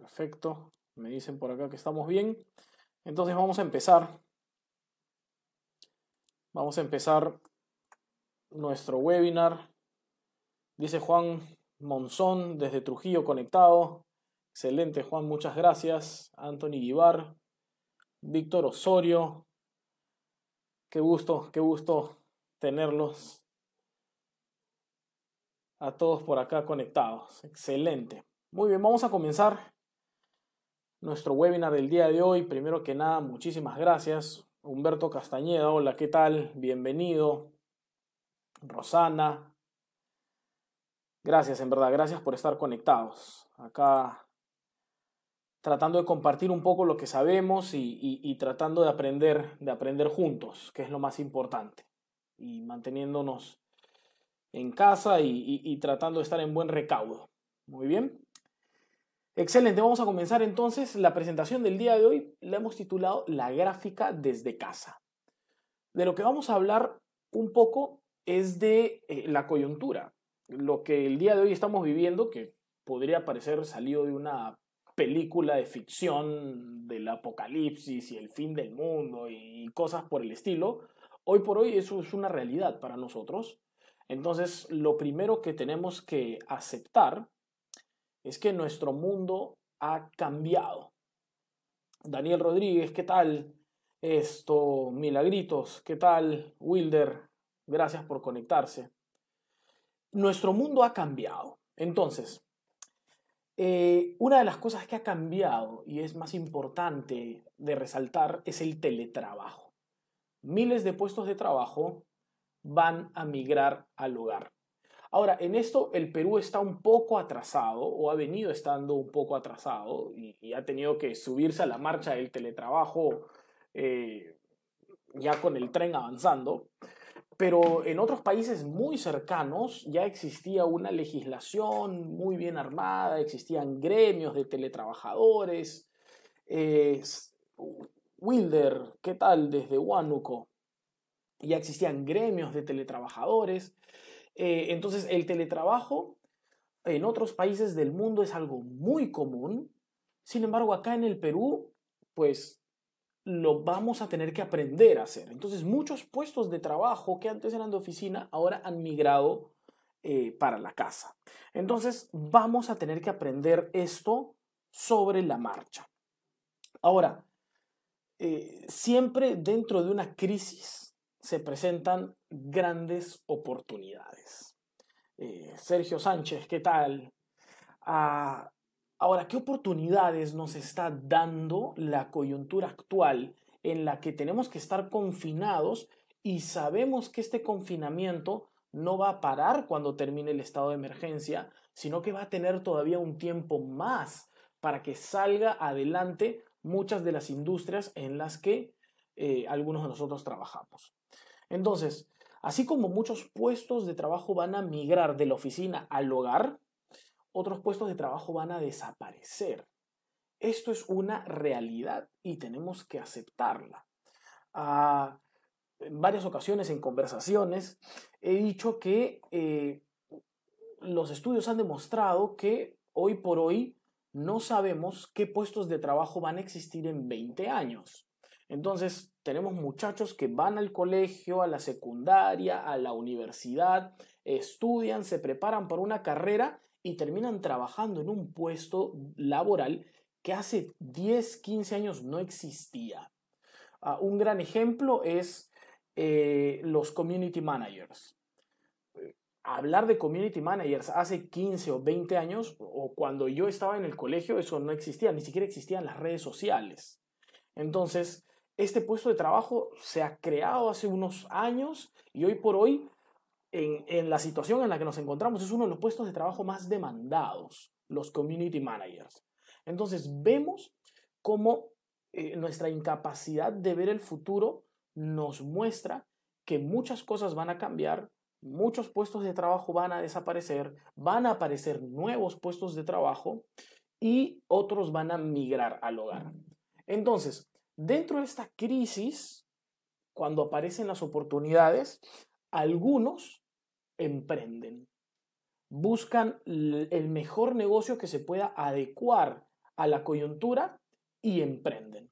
Perfecto. Me dicen por acá que estamos bien. Entonces vamos a empezar. Vamos a empezar nuestro webinar. Dice Juan Monzón desde Trujillo conectado. Excelente Juan, muchas gracias. Anthony Guibar, Víctor Osorio. Qué gusto, qué gusto tenerlos a todos por acá conectados. Excelente. Muy bien, vamos a comenzar nuestro webinar del día de hoy. Primero que nada, muchísimas gracias. Humberto Castañeda, hola, ¿qué tal? Bienvenido. Rosana. Gracias, en verdad, gracias por estar conectados. Acá tratando de compartir un poco lo que sabemos y, tratando de aprender, de aprender juntos, que es lo más importante. Y manteniéndonos en casa y tratando de estar en buen recaudo. Muy bien. Excelente, vamos a comenzar entonces la presentación del día de hoy. La hemos titulado La gráfica desde casa. De lo que vamos a hablar un poco es de eh, la coyuntura, lo que el día de hoy estamos viviendo, que podría parecer salido de una película de ficción del apocalipsis y el fin del mundo y cosas por el estilo. Hoy por hoy eso es una realidad para nosotros. Entonces, lo primero que tenemos que aceptar es que nuestro mundo ha cambiado. Daniel Rodríguez, ¿qué tal? Esto, Milagritos, ¿qué tal? Wilder, gracias por conectarse. Nuestro mundo ha cambiado. Entonces, eh, una de las cosas que ha cambiado y es más importante de resaltar es el teletrabajo. Miles de puestos de trabajo van a migrar al hogar. Ahora, en esto el Perú está un poco atrasado o ha venido estando un poco atrasado y, ha tenido que subirse a la marcha del teletrabajo eh, ya con el tren avanzando. Pero en otros países muy cercanos ya existía una legislación muy bien armada, existían gremios de teletrabajadores. Wilder, ¿qué tal desde Huánuco? Ya existían gremios de teletrabajadores eh, entonces, el teletrabajo en otros países del mundo es algo muy común. Sin embargo, acá en el Perú, pues lo vamos a tener que aprender a hacer. Entonces, muchos puestos de trabajo que antes eran de oficina, ahora han migrado eh, para la casa. Entonces, vamos a tener que aprender esto sobre la marcha. Ahora, eh, siempre dentro de una crisis, se presentan grandes oportunidades. Eh, Sergio Sánchez, ¿qué tal? Ah, ahora, ¿qué oportunidades nos está dando la coyuntura actual en la que tenemos que estar confinados y sabemos que este confinamiento no va a parar cuando termine el estado de emergencia, sino que va a tener todavía un tiempo más para que salga adelante muchas de las industrias en las que eh, algunos de nosotros trabajamos. Entonces, así como muchos puestos de trabajo van a migrar de la oficina al hogar, otros puestos de trabajo van a desaparecer. Esto es una realidad y tenemos que aceptarla. Ah, en varias ocasiones, en conversaciones, he dicho que eh, los estudios han demostrado que hoy por hoy no sabemos qué puestos de trabajo van a existir en 20 años. Entonces, tenemos muchachos que van al colegio, a la secundaria, a la universidad, estudian, se preparan para una carrera y terminan trabajando en un puesto laboral que hace 10, 15 años no existía. Ah, un gran ejemplo es eh, los community managers. Eh, hablar de community managers hace 15 o 20 años o cuando yo estaba en el colegio, eso no existía, ni siquiera existían las redes sociales. Entonces, este puesto de trabajo se ha creado hace unos años y hoy por hoy, en, la situación en la que nos encontramos, es uno de los puestos de trabajo más demandados, los community managers. Entonces, vemos cómo eh, nuestra incapacidad de ver el futuro nos muestra que muchas cosas van a cambiar, muchos puestos de trabajo van a desaparecer, van a aparecer nuevos puestos de trabajo y otros van a migrar al hogar. Entonces, Dentro de esta crisis, cuando aparecen las oportunidades, algunos emprenden, buscan el mejor negocio que se pueda adecuar a la coyuntura y emprenden.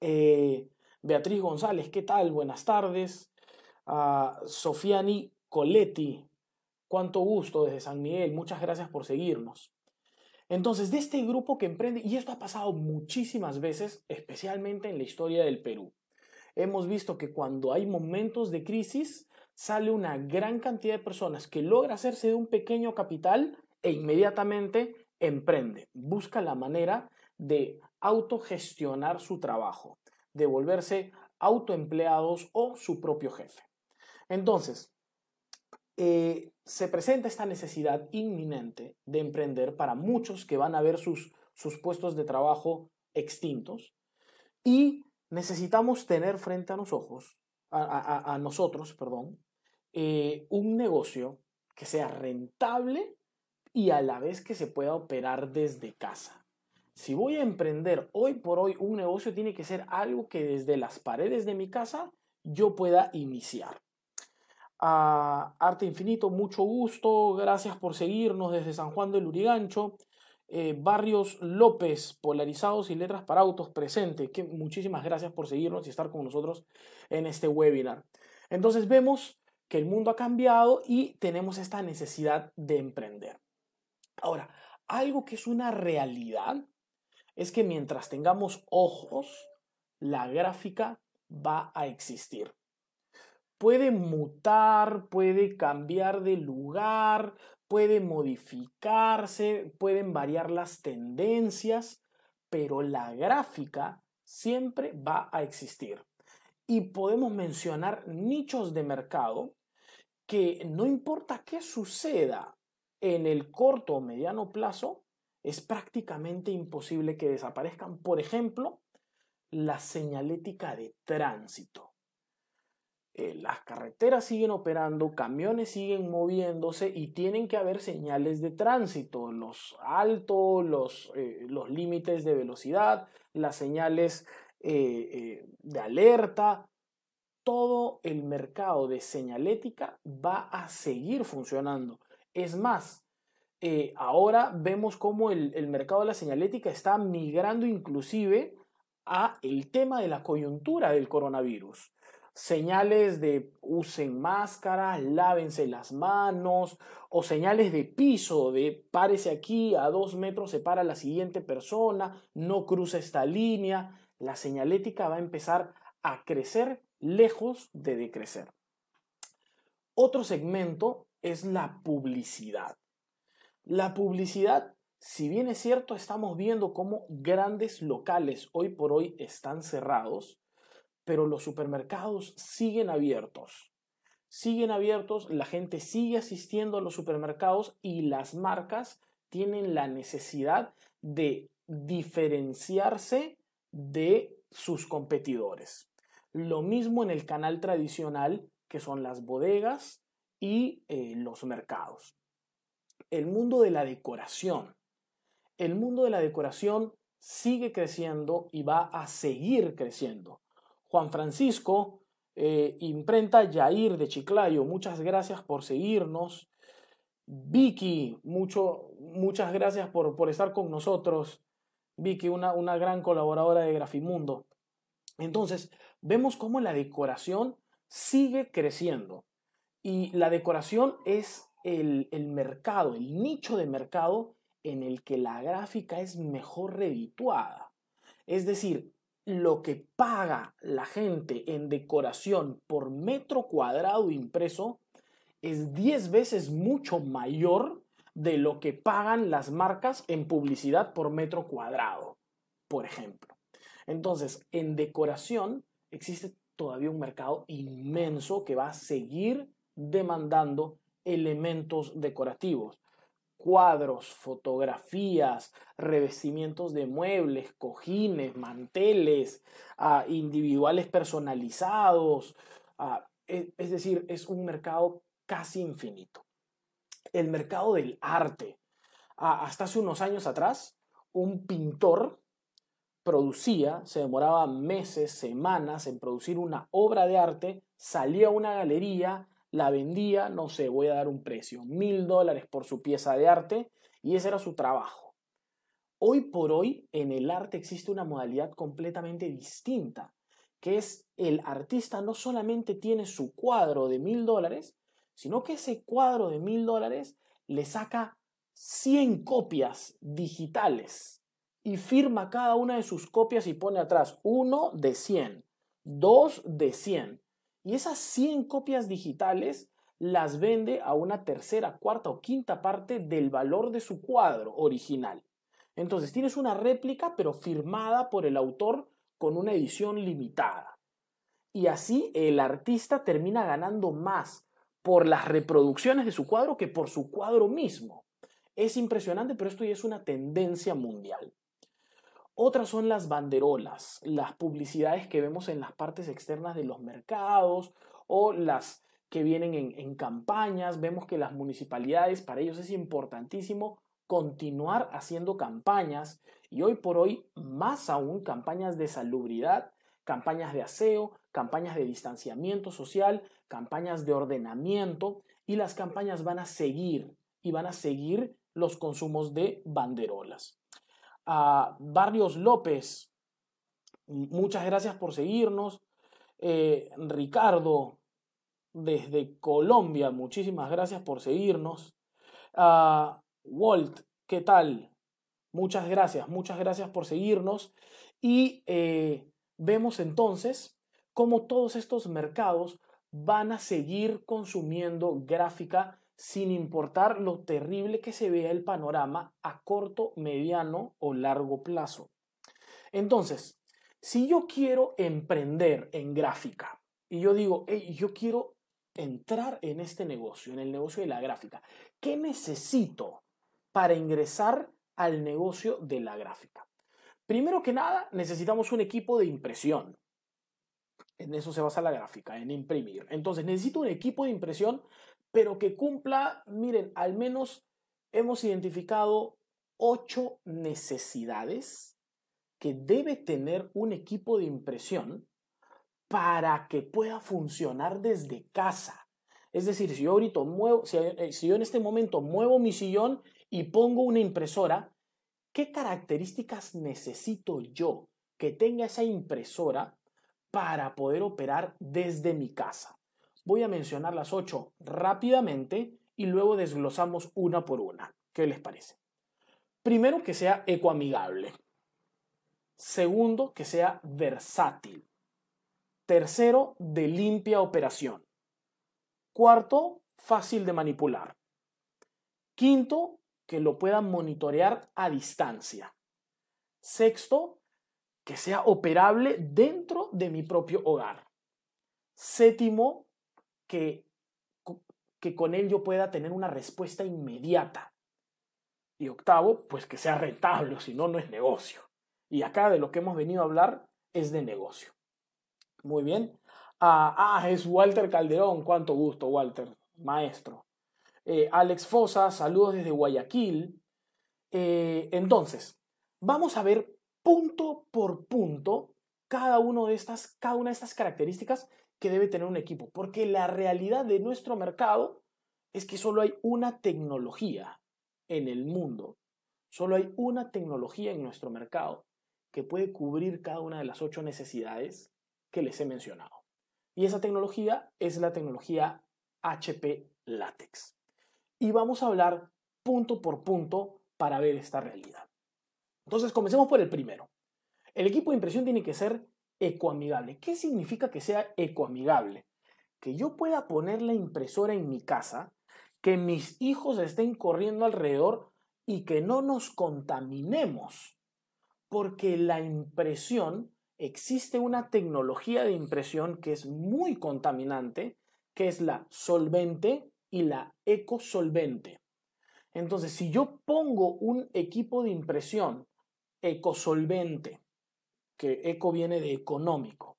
Eh, Beatriz González, ¿qué tal? Buenas tardes. Ah, Sofiani Coletti, cuánto gusto desde San Miguel, muchas gracias por seguirnos. Entonces, de este grupo que emprende, y esto ha pasado muchísimas veces, especialmente en la historia del Perú, hemos visto que cuando hay momentos de crisis, sale una gran cantidad de personas que logra hacerse de un pequeño capital e inmediatamente emprende, busca la manera de autogestionar su trabajo, de volverse autoempleados o su propio jefe. Entonces, eh, se presenta esta necesidad inminente de emprender para muchos que van a ver sus, puestos de trabajo extintos y necesitamos tener frente a, ojos, a, nosotros perdón, eh, un negocio que sea rentable y a la vez que se pueda operar desde casa. Si voy a emprender hoy por hoy un negocio, tiene que ser algo que desde las paredes de mi casa yo pueda iniciar a Arte Infinito, mucho gusto, gracias por seguirnos desde San Juan del Urigancho. Eh, Barrios López, Polarizados y Letras para Autos presente. Que muchísimas gracias por seguirnos y estar con nosotros en este webinar. Entonces vemos que el mundo ha cambiado y tenemos esta necesidad de emprender. Ahora, algo que es una realidad es que mientras tengamos ojos, la gráfica va a existir puede mutar, puede cambiar de lugar, puede modificarse, pueden variar las tendencias, pero la gráfica siempre va a existir. Y podemos mencionar nichos de mercado que no importa qué suceda en el corto o mediano plazo, es prácticamente imposible que desaparezcan. Por ejemplo, la señalética de tránsito. Eh, las carreteras siguen operando, camiones siguen moviéndose y tienen que haber señales de tránsito, los altos, los, eh, límites de velocidad, las señales eh, de alerta. Todo el mercado de señalética va a seguir funcionando. Es más, ahora vemos cómo el, el mercado de la señalética está migrando inclusive a el tema de la coyuntura del coronavirus señales de usen máscaras, lávense las manos o señales de piso, de párese aquí, a dos metros se para la siguiente persona, no cruza esta línea. La señalética va a empezar a crecer lejos de decrecer. Otro segmento es la publicidad. La publicidad, si bien es cierto, estamos viendo cómo grandes locales hoy por hoy están cerrados, pero los supermercados siguen abiertos. Siguen abiertos, la gente sigue asistiendo a los supermercados y las marcas tienen la necesidad de diferenciarse de sus competidores. Lo mismo en el canal tradicional, que son las bodegas y eh, los mercados. El mundo de la decoración. El mundo de la decoración sigue creciendo y va a seguir creciendo. Juan Francisco, eh, imprenta Yair de Chiclayo, muchas gracias por seguirnos. Vicky, mucho, muchas gracias por, estar con nosotros. Vicky, una, una gran colaboradora de Grafimundo. Entonces, vemos cómo la decoración sigue creciendo. Y la decoración es el, el, mercado, el nicho de mercado en el que la gráfica es mejor redituada. Es decir, lo que paga la gente en decoración por metro cuadrado impreso es 10 veces mucho mayor de lo que pagan las marcas en publicidad por metro cuadrado, por ejemplo. Entonces, en decoración existe todavía un mercado inmenso que va a seguir demandando elementos decorativos cuadros, fotografías, revestimientos de muebles, cojines, manteles, ah, individuales personalizados. Ah, e, es, decir, es un mercado casi infinito. El mercado del arte. Ah, hasta hace unos años atrás, un pintor producía, se demoraba meses, semanas en producir una obra de arte, salía a una galería la vendía, no sé, voy a dar un precio, mil dólares por su pieza de arte y ese era su trabajo. Hoy por hoy en el arte existe una modalidad completamente distinta, que es el artista no solamente tiene su cuadro de mil dólares, sino que ese cuadro de mil dólares le saca 100 copias digitales y firma cada una de sus copias y pone atrás uno de 100, dos de 100 y esas 100 copias digitales las vende a una tercera, cuarta o quinta parte del valor de su cuadro original. Entonces tienes una réplica pero firmada por el autor con una edición limitada. Y así el artista termina ganando más por las reproducciones de su cuadro que por su cuadro mismo. Es impresionante, pero esto ya es una tendencia mundial. Otras son las banderolas, las publicidades que vemos en las partes externas de los mercados o las que vienen en, campañas. Vemos que las municipalidades, para ellos es importantísimo continuar haciendo campañas y hoy por hoy más aún campañas de salubridad, campañas de aseo, campañas de distanciamiento social, campañas de ordenamiento y las campañas van a seguir y van a seguir los consumos de banderolas a Barrios López. Muchas gracias por seguirnos. Eh, Ricardo, desde Colombia, muchísimas gracias por seguirnos. Ah, Walt, ¿qué tal? Muchas gracias, muchas gracias por seguirnos. Y eh, vemos entonces cómo todos estos mercados van a seguir consumiendo gráfica sin importar lo terrible que se vea el panorama a corto, mediano o largo plazo. Entonces, si yo quiero emprender en gráfica y yo digo, hey, yo quiero entrar en este negocio, en el negocio de la gráfica, ¿qué necesito para ingresar al negocio de la gráfica? Primero que nada, necesitamos un equipo de impresión. En eso se basa la gráfica, en imprimir. Entonces, necesito un equipo de impresión pero que cumpla, miren, al menos hemos identificado ocho necesidades que debe tener un equipo de impresión para que pueda funcionar desde casa. Es decir, si yo ahorita muevo, si eh, yo en este momento muevo mi sillón y pongo una impresora, ¿qué características necesito yo que tenga esa impresora para poder operar desde mi casa? Voy a mencionar las ocho rápidamente y luego desglosamos una por una. ¿Qué les parece? Primero, que sea ecoamigable. Segundo, que sea versátil. Tercero, de limpia operación. Cuarto, fácil de manipular. Quinto, que lo puedan monitorear a distancia. Sexto, que sea operable dentro de mi propio hogar. Séptimo, que, que con él yo pueda tener una respuesta inmediata. Y octavo, pues que sea rentable, si no, no es negocio. Y acá de lo que hemos venido a hablar es de negocio. Muy bien. Ah, ah es Walter Calderón. Cuánto gusto, Walter, maestro. Eh, Alex Fosa, saludos desde Guayaquil. Eh, entonces, vamos a ver punto por punto cada, uno de estas, cada una de estas características que debe tener un equipo, porque la realidad de nuestro mercado es que solo hay una tecnología en el mundo, solo hay una tecnología en nuestro mercado que puede cubrir cada una de las ocho necesidades que les he mencionado. Y esa tecnología es la tecnología HP Latex. Y vamos a hablar punto por punto para ver esta realidad. Entonces, comencemos por el primero. El equipo de impresión tiene que ser ecoamigable. ¿Qué significa que sea ecoamigable? Que yo pueda poner la impresora en mi casa, que mis hijos estén corriendo alrededor y que no nos contaminemos, porque la impresión, existe una tecnología de impresión que es muy contaminante, que es la solvente y la ecosolvente. Entonces, si yo pongo un equipo de impresión ecosolvente que eco viene de económico,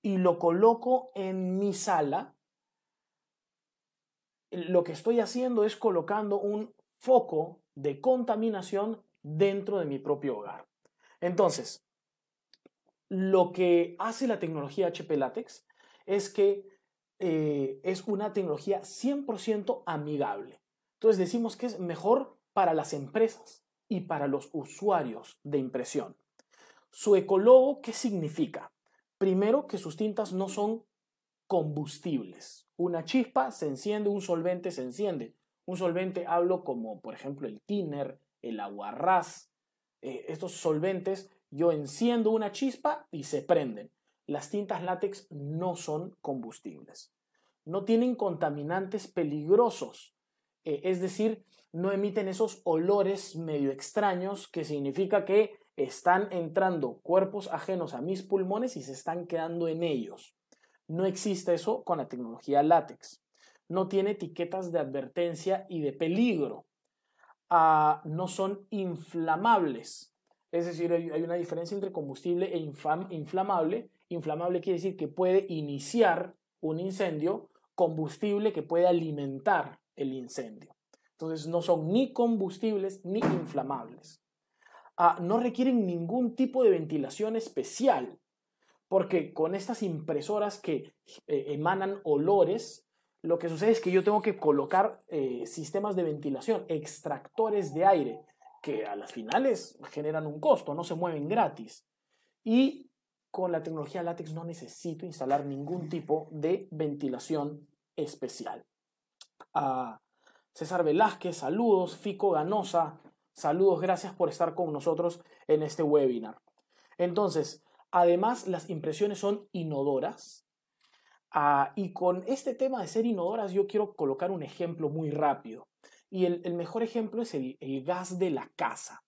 y lo coloco en mi sala, lo que estoy haciendo es colocando un foco de contaminación dentro de mi propio hogar. Entonces, lo que hace la tecnología HP Latex es que eh, es una tecnología 100% amigable. Entonces decimos que es mejor para las empresas y para los usuarios de impresión. Su ecólogo ¿qué significa? Primero, que sus tintas no son combustibles. Una chispa se enciende, un solvente se enciende. Un solvente hablo como, por ejemplo, el tinner, el aguarrás. Eh, estos solventes, yo enciendo una chispa y se prenden. Las tintas látex no son combustibles. No tienen contaminantes peligrosos. Eh, es decir, no emiten esos olores medio extraños que significa que están entrando cuerpos ajenos a mis pulmones y se están quedando en ellos. No existe eso con la tecnología látex. No tiene etiquetas de advertencia y de peligro. Ah, no son inflamables. Es decir, hay una diferencia entre combustible e inflamable. Inflamable quiere decir que puede iniciar un incendio, combustible que puede alimentar el incendio. Entonces no son ni combustibles ni inflamables no requieren ningún tipo de ventilación especial, porque con estas impresoras que eh, emanan olores, lo que sucede es que yo tengo que colocar eh, sistemas de ventilación, extractores de aire, que a las finales generan un costo, no se mueven gratis. Y con la tecnología látex no necesito instalar ningún tipo de ventilación especial. Ah, César Velázquez, saludos. Fico Ganosa, Saludos, gracias por estar con nosotros en este webinar. Entonces, además las impresiones son inodoras. Ah, y con este tema de ser inodoras yo quiero colocar un ejemplo muy rápido. Y el, mejor ejemplo es el, gas de la casa.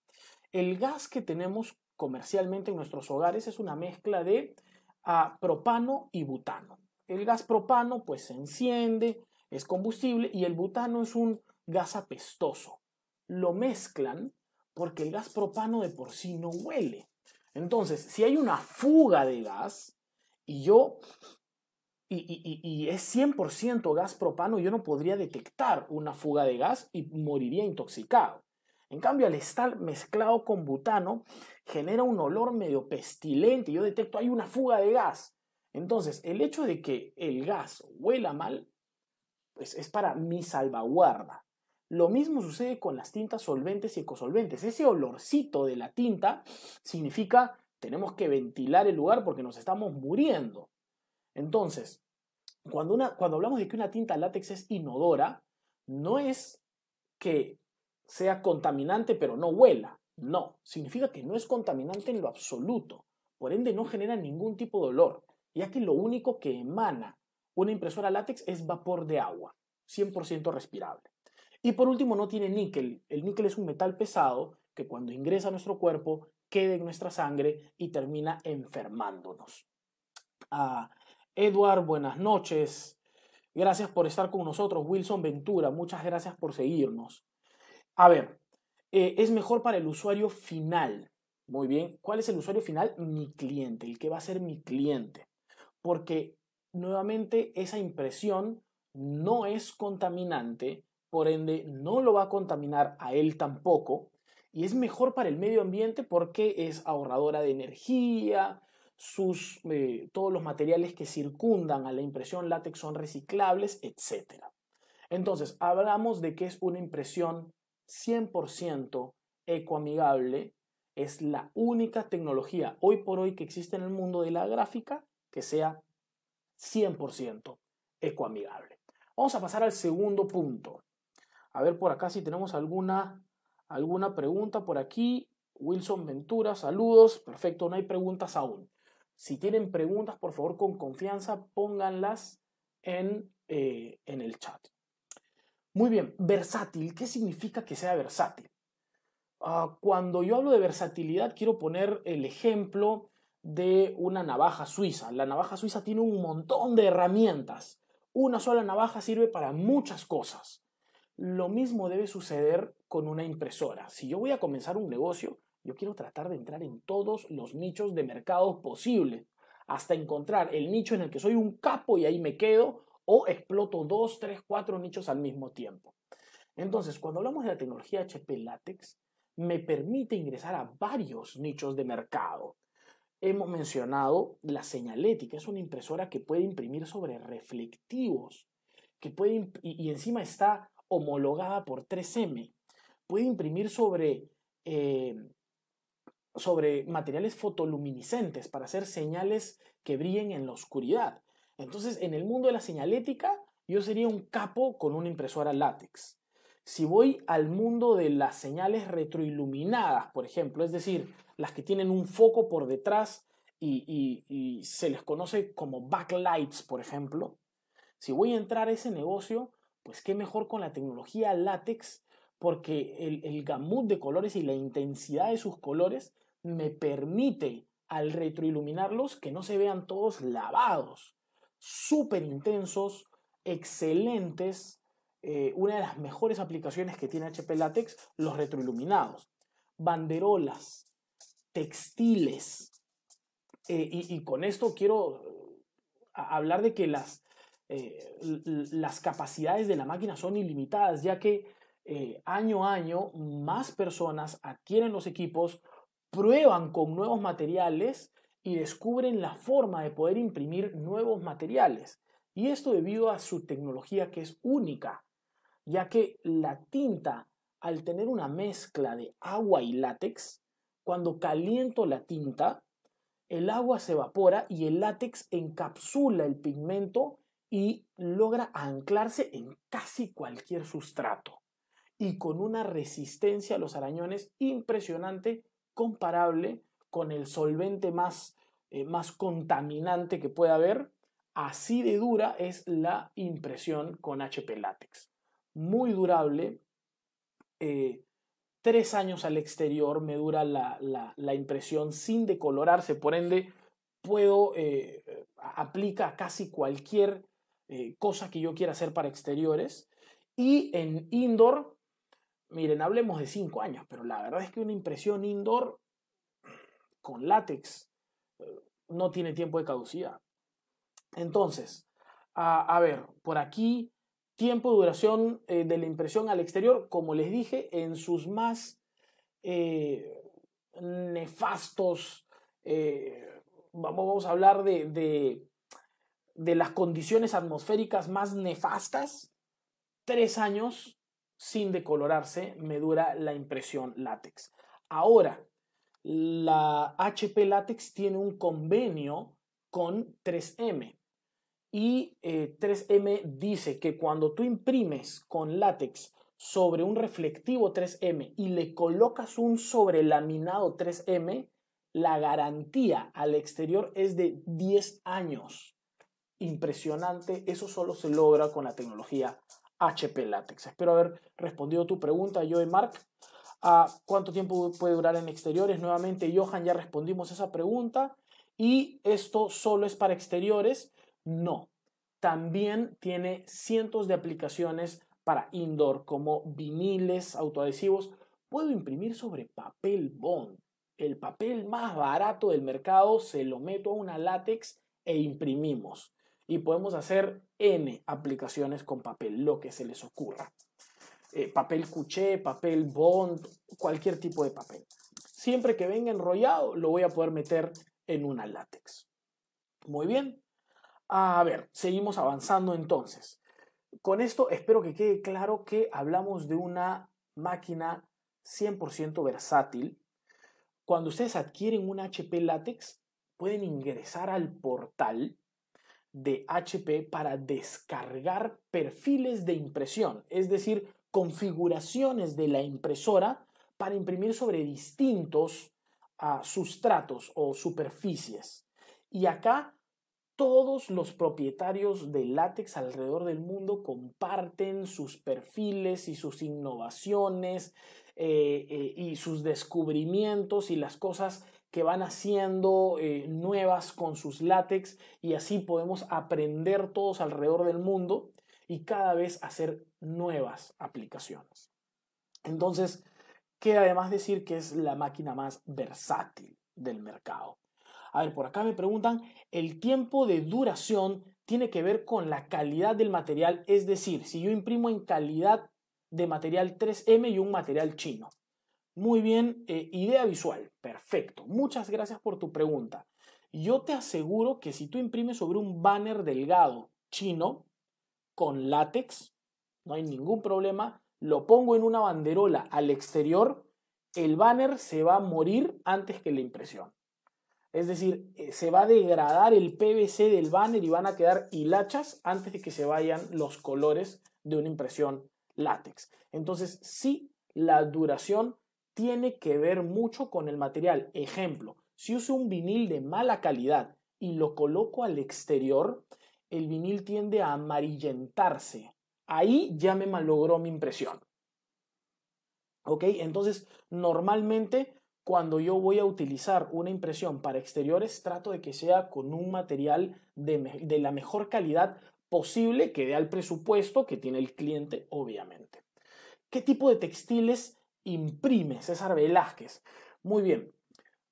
El gas que tenemos comercialmente en nuestros hogares es una mezcla de ah, propano y butano. El gas propano pues se enciende, es combustible y el butano es un gas apestoso lo mezclan porque el gas propano de por sí no huele. Entonces, si hay una fuga de gas y yo... Y, es 100% gas propano, yo no podría detectar una fuga de gas y moriría intoxicado. En cambio, al estar mezclado con butano, genera un olor medio pestilente. Yo detecto, hay una fuga de gas. Entonces, el hecho de que el gas huela mal, pues es para mi salvaguarda. Lo mismo sucede con las tintas solventes y ecosolventes. Ese olorcito de la tinta significa tenemos que ventilar el lugar porque nos estamos muriendo. Entonces, cuando, una, cuando hablamos de que una tinta látex es inodora, no es que sea contaminante pero no huela. No, significa que no es contaminante en lo absoluto. Por ende, no genera ningún tipo de olor, ya que lo único que emana una impresora látex es vapor de agua, 100% respirable. Y por último, no tiene níquel. El níquel es un metal pesado que cuando ingresa a nuestro cuerpo queda en nuestra sangre y termina enfermándonos. Ah, Edward, buenas noches. Gracias por estar con nosotros. Wilson Ventura, muchas gracias por seguirnos. A ver, eh, es mejor para el usuario final. Muy bien, ¿cuál es el usuario final? Mi cliente, el que va a ser mi cliente. Porque nuevamente esa impresión no es contaminante, por ende no lo va a contaminar a él tampoco, y es mejor para el medio ambiente porque es ahorradora de energía, sus, eh, todos los materiales que circundan a la impresión látex son reciclables, etc. Entonces, hablamos de que es una impresión 100% ecoamigable, es la única tecnología hoy por hoy que existe en el mundo de la gráfica que sea 100% ecoamigable. Vamos a pasar al segundo punto. A ver por acá si tenemos alguna, alguna pregunta por aquí. Wilson Ventura, saludos. Perfecto, no hay preguntas aún. Si tienen preguntas, por favor, con confianza, pónganlas en, eh, en el chat. Muy bien, versátil. ¿Qué significa que sea versátil? Ah, cuando yo hablo de versatilidad, quiero poner el ejemplo de una navaja suiza. La navaja suiza tiene un montón de herramientas. Una sola navaja sirve para muchas cosas. Lo mismo debe suceder con una impresora. Si yo voy a comenzar un negocio, yo quiero tratar de entrar en todos los nichos de mercado posible hasta encontrar el nicho en el que soy un capo y ahí me quedo, o exploto dos, tres, cuatro nichos al mismo tiempo. Entonces, cuando hablamos de la tecnología HP Latex, me permite ingresar a varios nichos de mercado. Hemos mencionado la señalética, es una impresora que puede imprimir sobre reflectivos, que puede y encima está homologada por 3M, puede imprimir sobre, eh, sobre materiales fotoluminiscentes para hacer señales que brillen en la oscuridad. Entonces, en el mundo de la señalética, yo sería un capo con una impresora látex. Si voy al mundo de las señales retroiluminadas, por ejemplo, es decir, las que tienen un foco por detrás y, y, se les conoce como backlights, por ejemplo, si voy a entrar a ese negocio, pues qué mejor con la tecnología látex, porque el, gamut de colores y la intensidad de sus colores me permite al retroiluminarlos que no se vean todos lavados. Súper intensos, excelentes, eh, una de las mejores aplicaciones que tiene HP Látex, los retroiluminados. Banderolas, textiles. Eh, y, con esto quiero eh, hablar de que las, eh, las capacidades de la máquina son ilimitadas, ya que eh, año a año más personas adquieren los equipos, prueban con nuevos materiales y descubren la forma de poder imprimir nuevos materiales. Y esto debido a su tecnología que es única, ya que la tinta, al tener una mezcla de agua y látex, cuando caliento la tinta, el agua se evapora y el látex encapsula el pigmento y logra anclarse en casi cualquier sustrato y con una resistencia a los arañones impresionante, comparable con el solvente más, eh, más contaminante que pueda haber. Así de dura es la impresión con HP látex. Muy durable. Eh, tres años al exterior me dura la, impresión sin decolorarse. Por ende, puedo, eh, aplicar aplica casi cualquier eh, cosas que yo quiera hacer para exteriores. Y en indoor, miren, hablemos de 5 años, pero la verdad es que una impresión indoor con látex eh, no tiene tiempo de caducidad. Entonces, a, ver, por aquí, tiempo de duración eh, de la impresión al exterior, como les dije, en sus más nefastos, vamos, vamos, a hablar de de las condiciones atmosféricas más nefastas, tres años sin decolorarse me dura la impresión látex. Ahora, la HP Látex tiene un convenio con 3M y 3M eh, dice que cuando tú imprimes con látex sobre un reflectivo 3M y le colocas un sobrelaminado 3M, la garantía al exterior es de 10 años impresionante, eso solo se logra con la tecnología HP Latex. Espero haber respondido tu pregunta, Joe Mark. ¿A ah, ¿Cuánto tiempo puede durar en exteriores? Nuevamente, Johan, ya respondimos esa pregunta. ¿Y esto solo es para exteriores? No. También tiene cientos de aplicaciones para indoor, como viniles autoadhesivos. Puedo imprimir sobre papel bond. El papel más barato del mercado se lo meto a una látex e imprimimos y podemos hacer N aplicaciones con papel, lo que se les ocurra. Eh, papel cuché, papel bond, cualquier tipo de papel. Siempre que venga enrollado, lo voy a poder meter en una látex. Muy bien. A ver, seguimos avanzando entonces. Con esto espero que quede claro que hablamos de una máquina 100% versátil. Cuando ustedes adquieren un HP látex, pueden ingresar al portal de HP para descargar perfiles de impresión, es decir, configuraciones de la impresora para imprimir sobre distintos ah, sustratos o superficies. Y acá todos los propietarios de látex alrededor del mundo comparten sus perfiles y sus innovaciones eh, eh, y sus descubrimientos y las cosas que van haciendo eh, nuevas con sus látex y así podemos aprender todos alrededor del mundo y cada vez hacer nuevas aplicaciones. Entonces, qué además decir que es la máquina más versátil del mercado. A ver, por acá me preguntan, el tiempo de duración tiene que ver con la calidad del material, es decir, si yo imprimo en calidad de material 3M y un material chino, muy bien, eh, idea visual, perfecto. Muchas gracias por tu pregunta. Yo te aseguro que si tú imprimes sobre un banner delgado chino con látex, no hay ningún problema, lo pongo en una banderola al exterior, el banner se va a morir antes que la impresión. Es decir, eh, se va a degradar el PVC del banner y van a quedar hilachas antes de que se vayan los colores de una impresión látex. Entonces, sí, la duración tiene que ver mucho con el material. Ejemplo, si uso un vinil de mala calidad y lo coloco al exterior, el vinil tiende a amarillentarse. Ahí ya me malogró mi impresión. ¿Ok? Entonces, normalmente cuando yo voy a utilizar una impresión para exteriores, trato de que sea con un material de, de la mejor calidad posible que dé al presupuesto que tiene el cliente, obviamente. ¿Qué tipo de textiles imprime César Velázquez. Muy bien.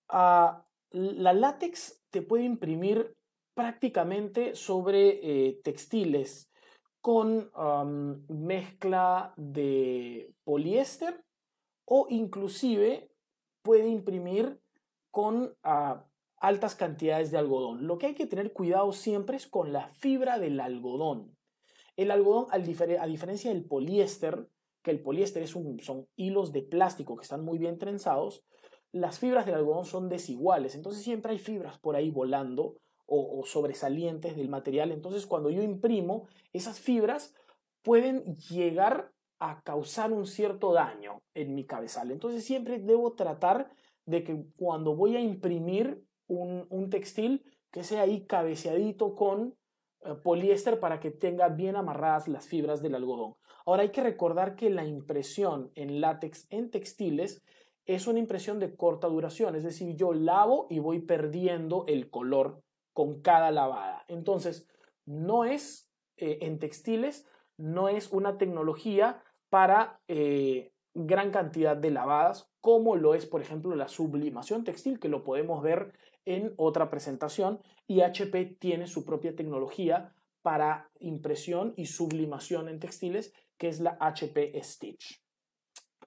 Ah, la látex te puede imprimir prácticamente sobre eh, textiles con mezcla de poliéster o inclusive puede imprimir con ah, altas cantidades de algodón. Lo que hay que tener cuidado siempre es con la fibra del algodón. El algodón, a, diferencia del poliéster, que el poliéster son hilos de plástico que están muy bien trenzados, las fibras del algodón son desiguales, entonces siempre hay fibras por ahí volando o, sobresalientes del material, entonces cuando yo imprimo, esas fibras pueden llegar a causar un cierto daño en mi cabezal. Entonces siempre debo tratar de que cuando voy a imprimir un, un textil, que sea ahí cabeceadito con eh, poliéster para que tenga bien amarradas las fibras del algodón. Ahora hay que recordar que la impresión en látex en textiles es una impresión de corta duración, es decir, yo lavo y voy perdiendo el color con cada lavada. Entonces, no es eh, en textiles, no es una tecnología para eh, gran cantidad de lavadas, como lo es, por ejemplo, la sublimación textil, que lo podemos ver en otra presentación y HP tiene su propia tecnología para impresión y sublimación en textiles, que es la HP Stitch.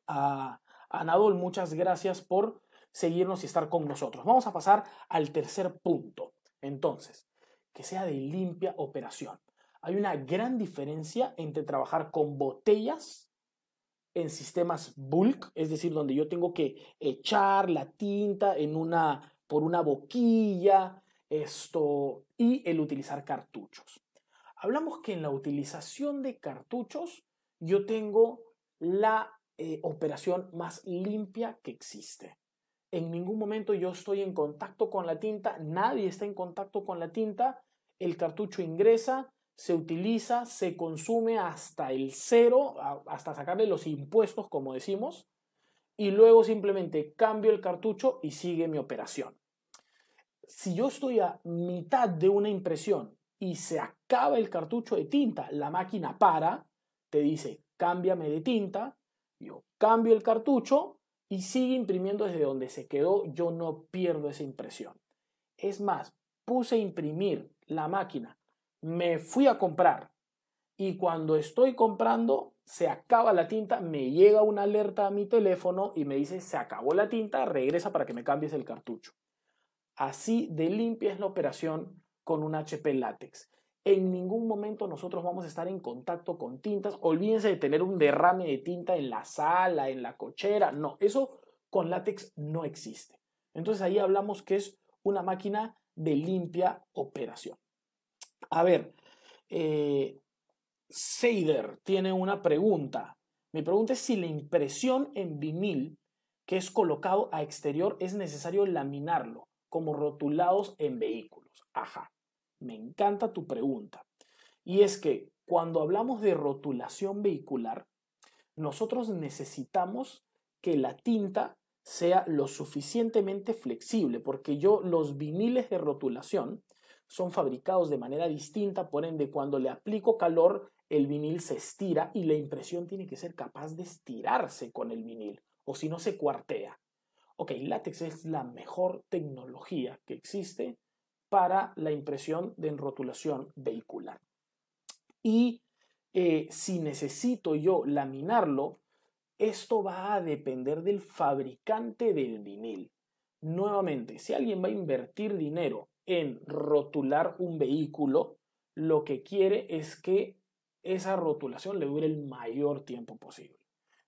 a ah, Anadol, muchas gracias por seguirnos y estar con nosotros. Vamos a pasar al tercer punto. Entonces, que sea de limpia operación. Hay una gran diferencia entre trabajar con botellas en sistemas bulk, es decir, donde yo tengo que echar la tinta en una por una boquilla, esto, y el utilizar cartuchos. Hablamos que en la utilización de cartuchos yo tengo la eh, operación más limpia que existe. En ningún momento yo estoy en contacto con la tinta, nadie está en contacto con la tinta, el cartucho ingresa, se utiliza, se consume hasta el cero, hasta sacarle los impuestos, como decimos, y luego simplemente cambio el cartucho y sigue mi operación. Si yo estoy a mitad de una impresión y se acaba el cartucho de tinta, la máquina para, te dice, cámbiame de tinta, yo cambio el cartucho y sigue imprimiendo desde donde se quedó, yo no pierdo esa impresión. Es más, puse a imprimir la máquina, me fui a comprar y cuando estoy comprando se acaba la tinta, me llega una alerta a mi teléfono y me dice se acabó la tinta, regresa para que me cambies el cartucho. Así de limpia es la operación con un HP látex. En ningún momento nosotros vamos a estar en contacto con tintas. Olvídense de tener un derrame de tinta en la sala, en la cochera. No, eso con látex no existe. Entonces ahí hablamos que es una máquina de limpia operación. A ver, eh, Seider tiene una pregunta. Mi pregunta es si la impresión en vinil que es colocado a exterior es necesario laminarlo como rotulados en vehículos. Ajá, me encanta tu pregunta. Y es que cuando hablamos de rotulación vehicular, nosotros necesitamos que la tinta sea lo suficientemente flexible, porque yo los viniles de rotulación son fabricados de manera distinta, por ende cuando le aplico calor el vinil se estira y la impresión tiene que ser capaz de estirarse con el vinil, o si no se cuartea. Ok, látex es la mejor tecnología que existe para la impresión de enrotulación vehicular. Y eh, si necesito yo laminarlo, esto va a depender del fabricante del vinil. Nuevamente, si alguien va a invertir dinero en rotular un vehículo, lo que quiere es que esa rotulación le dure el mayor tiempo posible.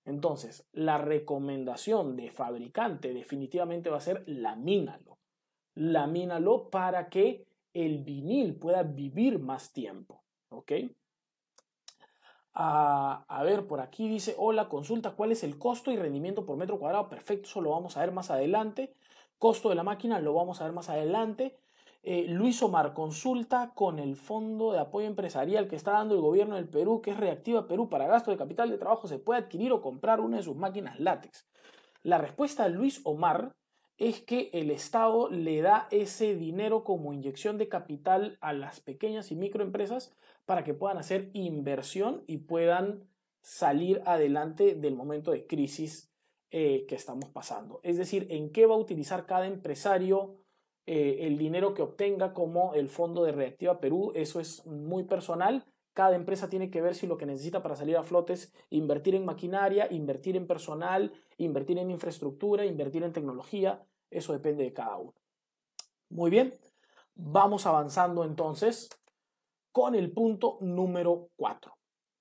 Entonces, la recomendación de fabricante definitivamente va a ser lamínalo. Lamínalo para que el vinil pueda vivir más tiempo. ¿Ok? A, ah, a, ver, por aquí dice, hola, consulta cuál es el costo y rendimiento por metro cuadrado. Perfecto, eso lo vamos a ver más adelante. Costo de la máquina lo vamos a ver más adelante. Eh, Luis Omar, consulta con el Fondo de Apoyo Empresarial que está dando el gobierno del Perú, que es Reactiva Perú, para gasto de capital de trabajo, ¿se puede adquirir o comprar una de sus máquinas látex? La respuesta de Luis Omar es que el Estado le da ese dinero como inyección de capital a las pequeñas y microempresas para que puedan hacer inversión y puedan salir adelante del momento de crisis eh, que estamos pasando. Es decir, en qué va a utilizar cada empresario eh, el dinero que obtenga como el fondo de Reactiva Perú, eso es muy personal. Cada empresa tiene que ver si lo que necesita para salir a flote es invertir en maquinaria, invertir en personal, invertir en infraestructura, invertir en tecnología. Eso depende de cada uno. Muy bien, vamos avanzando entonces con el punto número 4,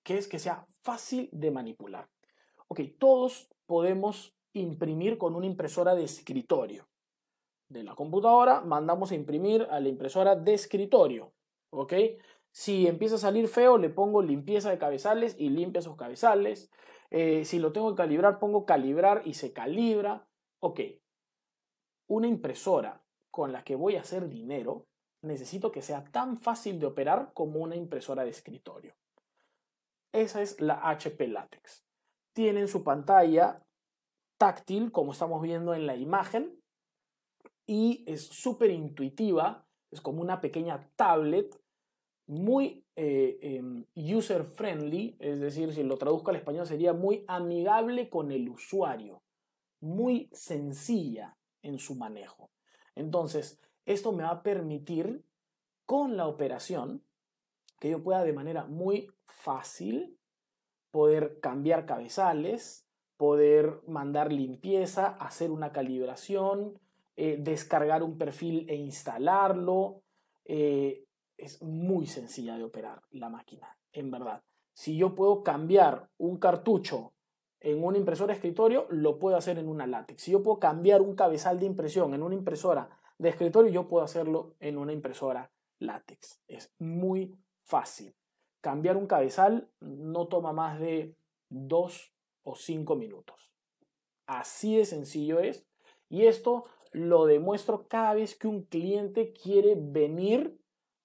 que es que sea fácil de manipular. Ok, todos podemos imprimir con una impresora de escritorio de la computadora, mandamos a imprimir a la impresora de escritorio. ¿Ok? Si empieza a salir feo, le pongo limpieza de cabezales y limpia sus cabezales. Eh, si lo tengo que calibrar, pongo calibrar y se calibra. Ok. Una impresora con la que voy a hacer dinero, necesito que sea tan fácil de operar como una impresora de escritorio. Esa es la HP Latex. Tienen su pantalla táctil, como estamos viendo en la imagen, y es súper intuitiva, es como una pequeña tablet muy eh, em, user friendly, es decir, si lo traduzco al español sería muy amigable con el usuario, muy sencilla en su manejo. Entonces, esto me va a permitir con la operación que yo pueda de manera muy fácil poder cambiar cabezales, poder mandar limpieza, hacer una calibración, eh, descargar un perfil e instalarlo. Eh, es muy sencilla de operar la máquina, en verdad. Si yo puedo cambiar un cartucho en una impresora de escritorio, lo puedo hacer en una látex. Si yo puedo cambiar un cabezal de impresión en una impresora de escritorio, yo puedo hacerlo en una impresora látex. Es muy fácil. Cambiar un cabezal no toma más de dos o cinco minutos. Así de sencillo es. Y esto lo demuestro cada vez que un cliente quiere venir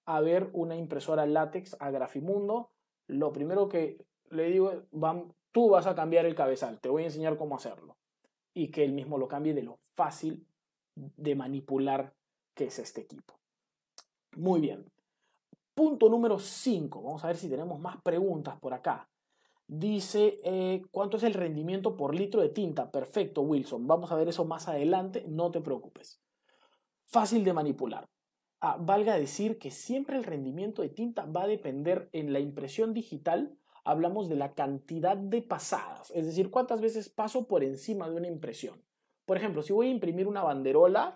a ver una impresora látex a Grafimundo. Lo primero que le digo es, tú vas a cambiar el cabezal, te voy a enseñar cómo hacerlo. Y que él mismo lo cambie de lo fácil de manipular que es este equipo. Muy bien. Punto número 5. Vamos a ver si tenemos más preguntas por acá. Dice, eh, ¿cuánto es el rendimiento por litro de tinta? Perfecto, Wilson. Vamos a ver eso más adelante, no te preocupes. Fácil de manipular. Ah, valga decir que siempre el rendimiento de tinta va a depender en la impresión digital. Hablamos de la cantidad de pasadas, es decir, cuántas veces paso por encima de una impresión. Por ejemplo, si voy a imprimir una banderola,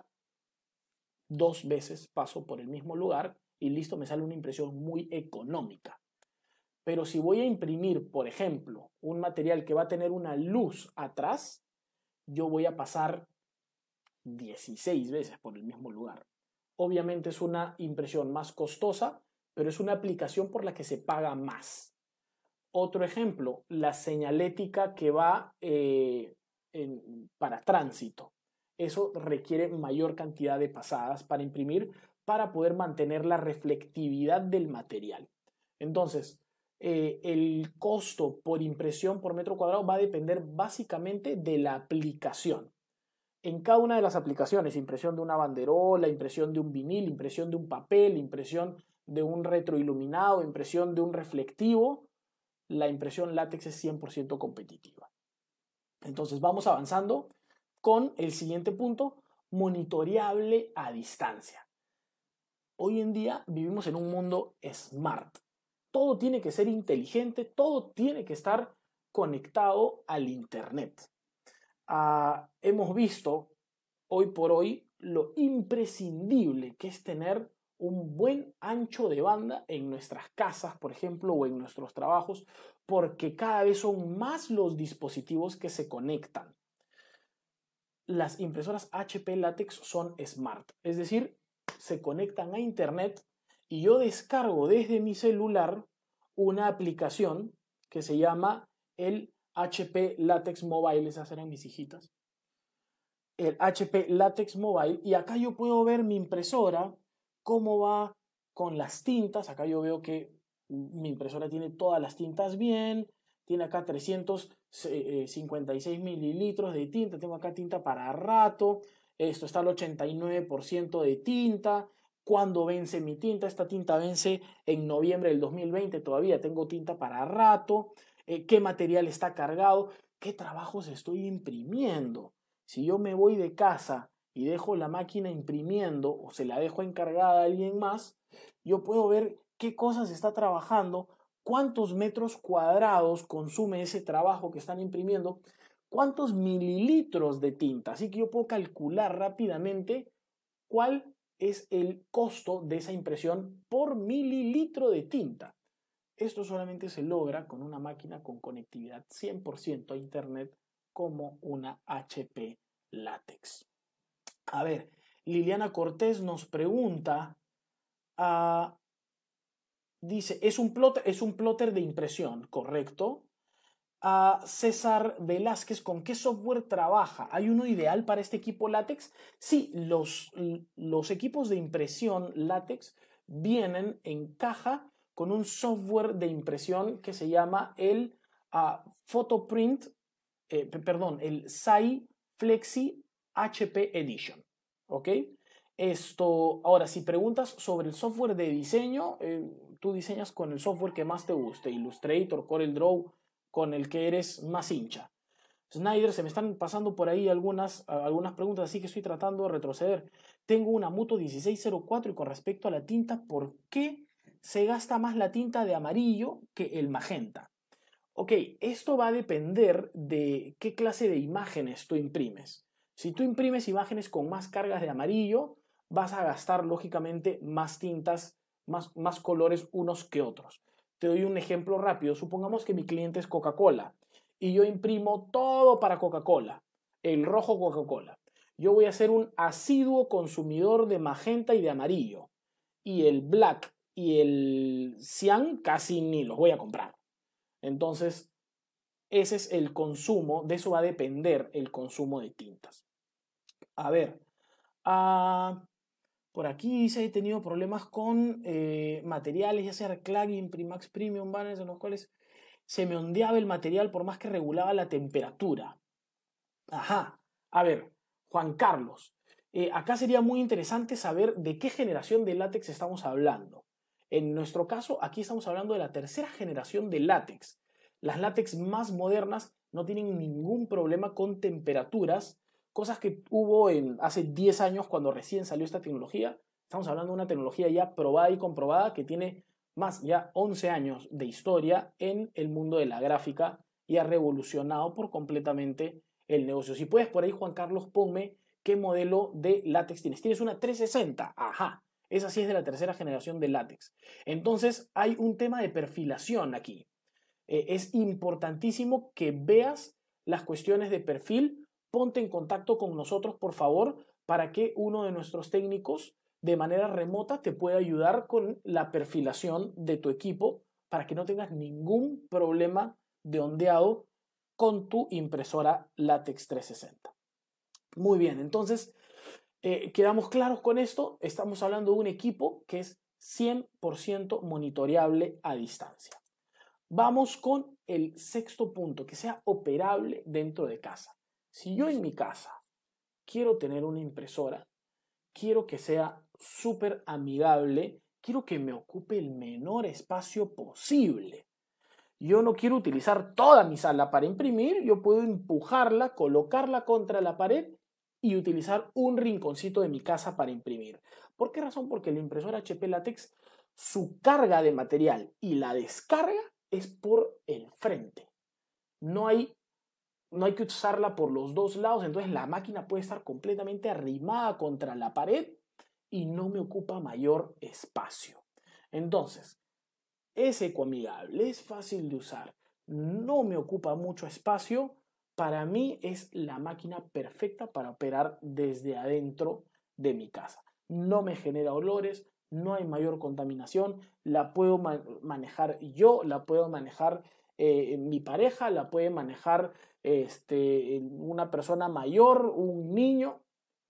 dos veces paso por el mismo lugar y listo, me sale una impresión muy económica. Pero si voy a imprimir, por ejemplo, un material que va a tener una luz atrás, yo voy a pasar 16 veces por el mismo lugar. Obviamente es una impresión más costosa, pero es una aplicación por la que se paga más. Otro ejemplo, la señalética que va eh, para tránsito. Eso requiere mayor cantidad de pasadas para imprimir para poder mantener la reflectividad del material. Entonces, eh, el costo por impresión por metro cuadrado va a depender básicamente de la aplicación. En cada una de las aplicaciones, impresión de una banderola, impresión de un vinil, impresión de un papel, impresión de un retroiluminado, impresión de un reflectivo, la impresión látex es 100% competitiva. Entonces vamos avanzando con el siguiente punto, monitoreable a distancia. Hoy en día vivimos en un mundo smart todo tiene que ser inteligente, todo tiene que estar conectado al Internet. Ah, hemos visto hoy por hoy lo imprescindible que es tener un buen ancho de banda en nuestras casas, por ejemplo, o en nuestros trabajos, porque cada vez son más los dispositivos que se conectan. Las impresoras HP Latex son smart, es decir, se conectan a Internet y yo descargo desde mi celular una aplicación que se llama el HP Latex Mobile, esas eran mis hijitas, el HP Latex Mobile, y acá yo puedo ver mi impresora, cómo va con las tintas, acá yo veo que mi impresora tiene todas las tintas bien, tiene acá 356 eh, eh, mililitros de tinta, tengo acá tinta para rato, esto está al 89% de tinta, ¿Cuándo vence mi tinta? Esta tinta vence en noviembre del 2020, todavía tengo tinta para rato. Eh, ¿Qué material está cargado? ¿Qué trabajos estoy imprimiendo? Si yo me voy de casa y dejo la máquina imprimiendo o se la dejo encargada a alguien más, yo puedo ver qué cosas está trabajando, cuántos metros cuadrados consume ese trabajo que están imprimiendo, cuántos mililitros de tinta. Así que yo puedo calcular rápidamente cuál es el costo de esa impresión por mililitro de tinta. Esto solamente se logra con una máquina con conectividad 100% a Internet como una HP Látex. A ver, Liliana Cortés nos pregunta, ah, dice, ¿es un, plotter, es un plotter de impresión, ¿correcto? a César Velázquez con qué software trabaja. ¿Hay uno ideal para este equipo látex? Sí, los, los equipos de impresión látex vienen en caja con un software de impresión que se llama el ah, Photoprint, eh, perdón, el SAI Flexi HP Edition. ¿Ok? Esto, ahora, si preguntas sobre el software de diseño, eh, tú diseñas con el software que más te guste, Illustrator, CorelDRAW Draw, con el que eres más hincha. Snyder, se me están pasando por ahí algunas, algunas preguntas, así que estoy tratando de retroceder. Tengo una moto 1604 y con respecto a la tinta, ¿por qué se gasta más la tinta de amarillo que el magenta? Ok, esto va a depender de qué clase de imágenes tú imprimes. Si tú imprimes imágenes con más cargas de amarillo, vas a gastar lógicamente más tintas, más colores unos que otros. Te doy un ejemplo rápido. Supongamos que mi cliente es Coca-Cola y yo imprimo todo para Coca-Cola, el rojo Coca-Cola. Yo voy a ser un asiduo consumidor de magenta y de amarillo. Y el black y el cian casi ni los voy a comprar. Entonces, ese es el consumo, de eso va a depender el consumo de tintas. A ver, ah, por aquí se he tenido problemas con eh, materiales, ya sea Clagging, Primax Premium, banners, en los cuales se me ondeaba el material por más que regulaba la temperatura. Ajá. A ver, Juan Carlos, eh, acá sería muy interesante saber de qué generación de látex estamos hablando. En nuestro caso, aquí estamos hablando de la tercera generación de látex. Las látex más modernas no tienen ningún problema con temperaturas cosas que hubo en, hace 10 años cuando recién salió esta tecnología. Estamos hablando de una tecnología ya probada y comprobada que tiene más ya 11 años de historia en el mundo de la gráfica y ha revolucionado por completamente el negocio. Si puedes por ahí, Juan Carlos, ponme qué modelo de látex tienes. Tienes una 360, ajá. Esa sí es de la tercera generación de látex. Entonces hay un tema de perfilación aquí. Eh, es importantísimo que veas las cuestiones de perfil ponte en contacto con nosotros, por favor, para que uno de nuestros técnicos de manera remota te pueda ayudar con la perfilación de tu equipo para que no tengas ningún problema de ondeado con tu impresora LATEX 360. Muy bien, entonces eh, quedamos claros con esto. Estamos hablando de un equipo que es 100% monitoreable a distancia. Vamos con el sexto punto, que sea operable dentro de casa. Si yo en mi casa quiero tener una impresora, quiero que sea súper amigable, quiero que me ocupe el menor espacio posible. Yo no quiero utilizar toda mi sala para imprimir, yo puedo empujarla, colocarla contra la pared y utilizar un rinconcito de mi casa para imprimir. ¿Por qué razón? Porque la impresora HP Latex, su carga de material y la descarga es por el frente. No hay no hay que usarla por los dos lados, entonces la máquina puede estar completamente arrimada contra la pared y no me ocupa mayor espacio. Entonces, es ecoamigable, es fácil de usar, no me ocupa mucho espacio, para mí es la máquina perfecta para operar desde adentro de mi casa. No me genera olores, no hay mayor contaminación, la puedo manejar yo, la puedo manejar eh, mi pareja, la puede manejar este, una persona mayor, un niño.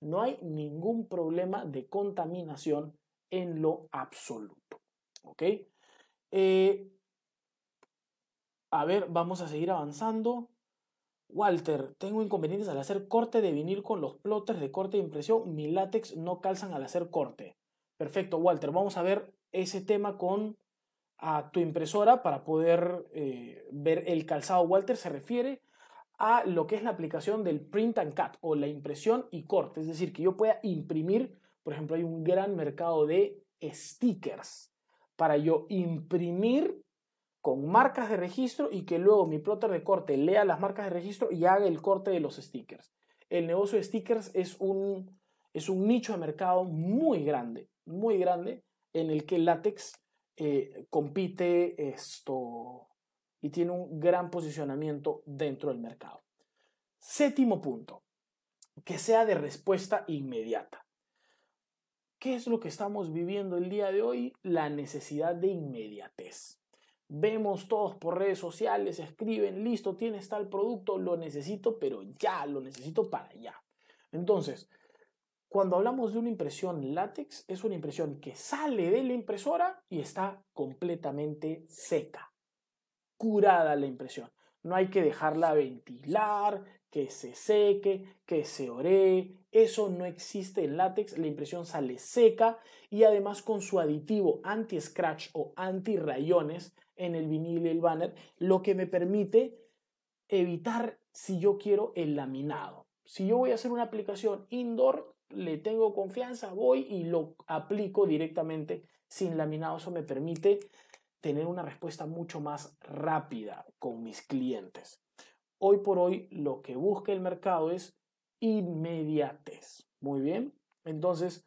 No hay ningún problema de contaminación en lo absoluto. ¿Ok? Eh, a ver, vamos a seguir avanzando. Walter, tengo inconvenientes al hacer corte de vinil con los plotters de corte de impresión. Mi látex no calzan al hacer corte. Perfecto, Walter. Vamos a ver ese tema con a tu impresora para poder eh, ver el calzado Walter se refiere a lo que es la aplicación del print and cut o la impresión y corte, es decir, que yo pueda imprimir, por ejemplo, hay un gran mercado de stickers para yo imprimir con marcas de registro y que luego mi plotter de corte lea las marcas de registro y haga el corte de los stickers. El negocio de stickers es un, es un nicho de mercado muy grande, muy grande, en el que látex eh, compite esto y tiene un gran posicionamiento dentro del mercado. Séptimo punto, que sea de respuesta inmediata. ¿Qué es lo que estamos viviendo el día de hoy? La necesidad de inmediatez. Vemos todos por redes sociales, escriben, listo, tienes tal producto, lo necesito, pero ya, lo necesito para ya. Entonces, cuando hablamos de una impresión látex, es una impresión que sale de la impresora y está completamente seca, curada la impresión. No hay que dejarla ventilar, que se seque, que se ore. Eso no existe en látex. La impresión sale seca y además con su aditivo anti-scratch o anti-rayones en el vinil y el banner, lo que me permite evitar, si yo quiero, el laminado. Si yo voy a hacer una aplicación indoor, le tengo confianza, voy y lo aplico directamente sin laminado. Eso me permite tener una respuesta mucho más rápida con mis clientes. Hoy por hoy lo que busca el mercado es inmediatez. Muy bien, entonces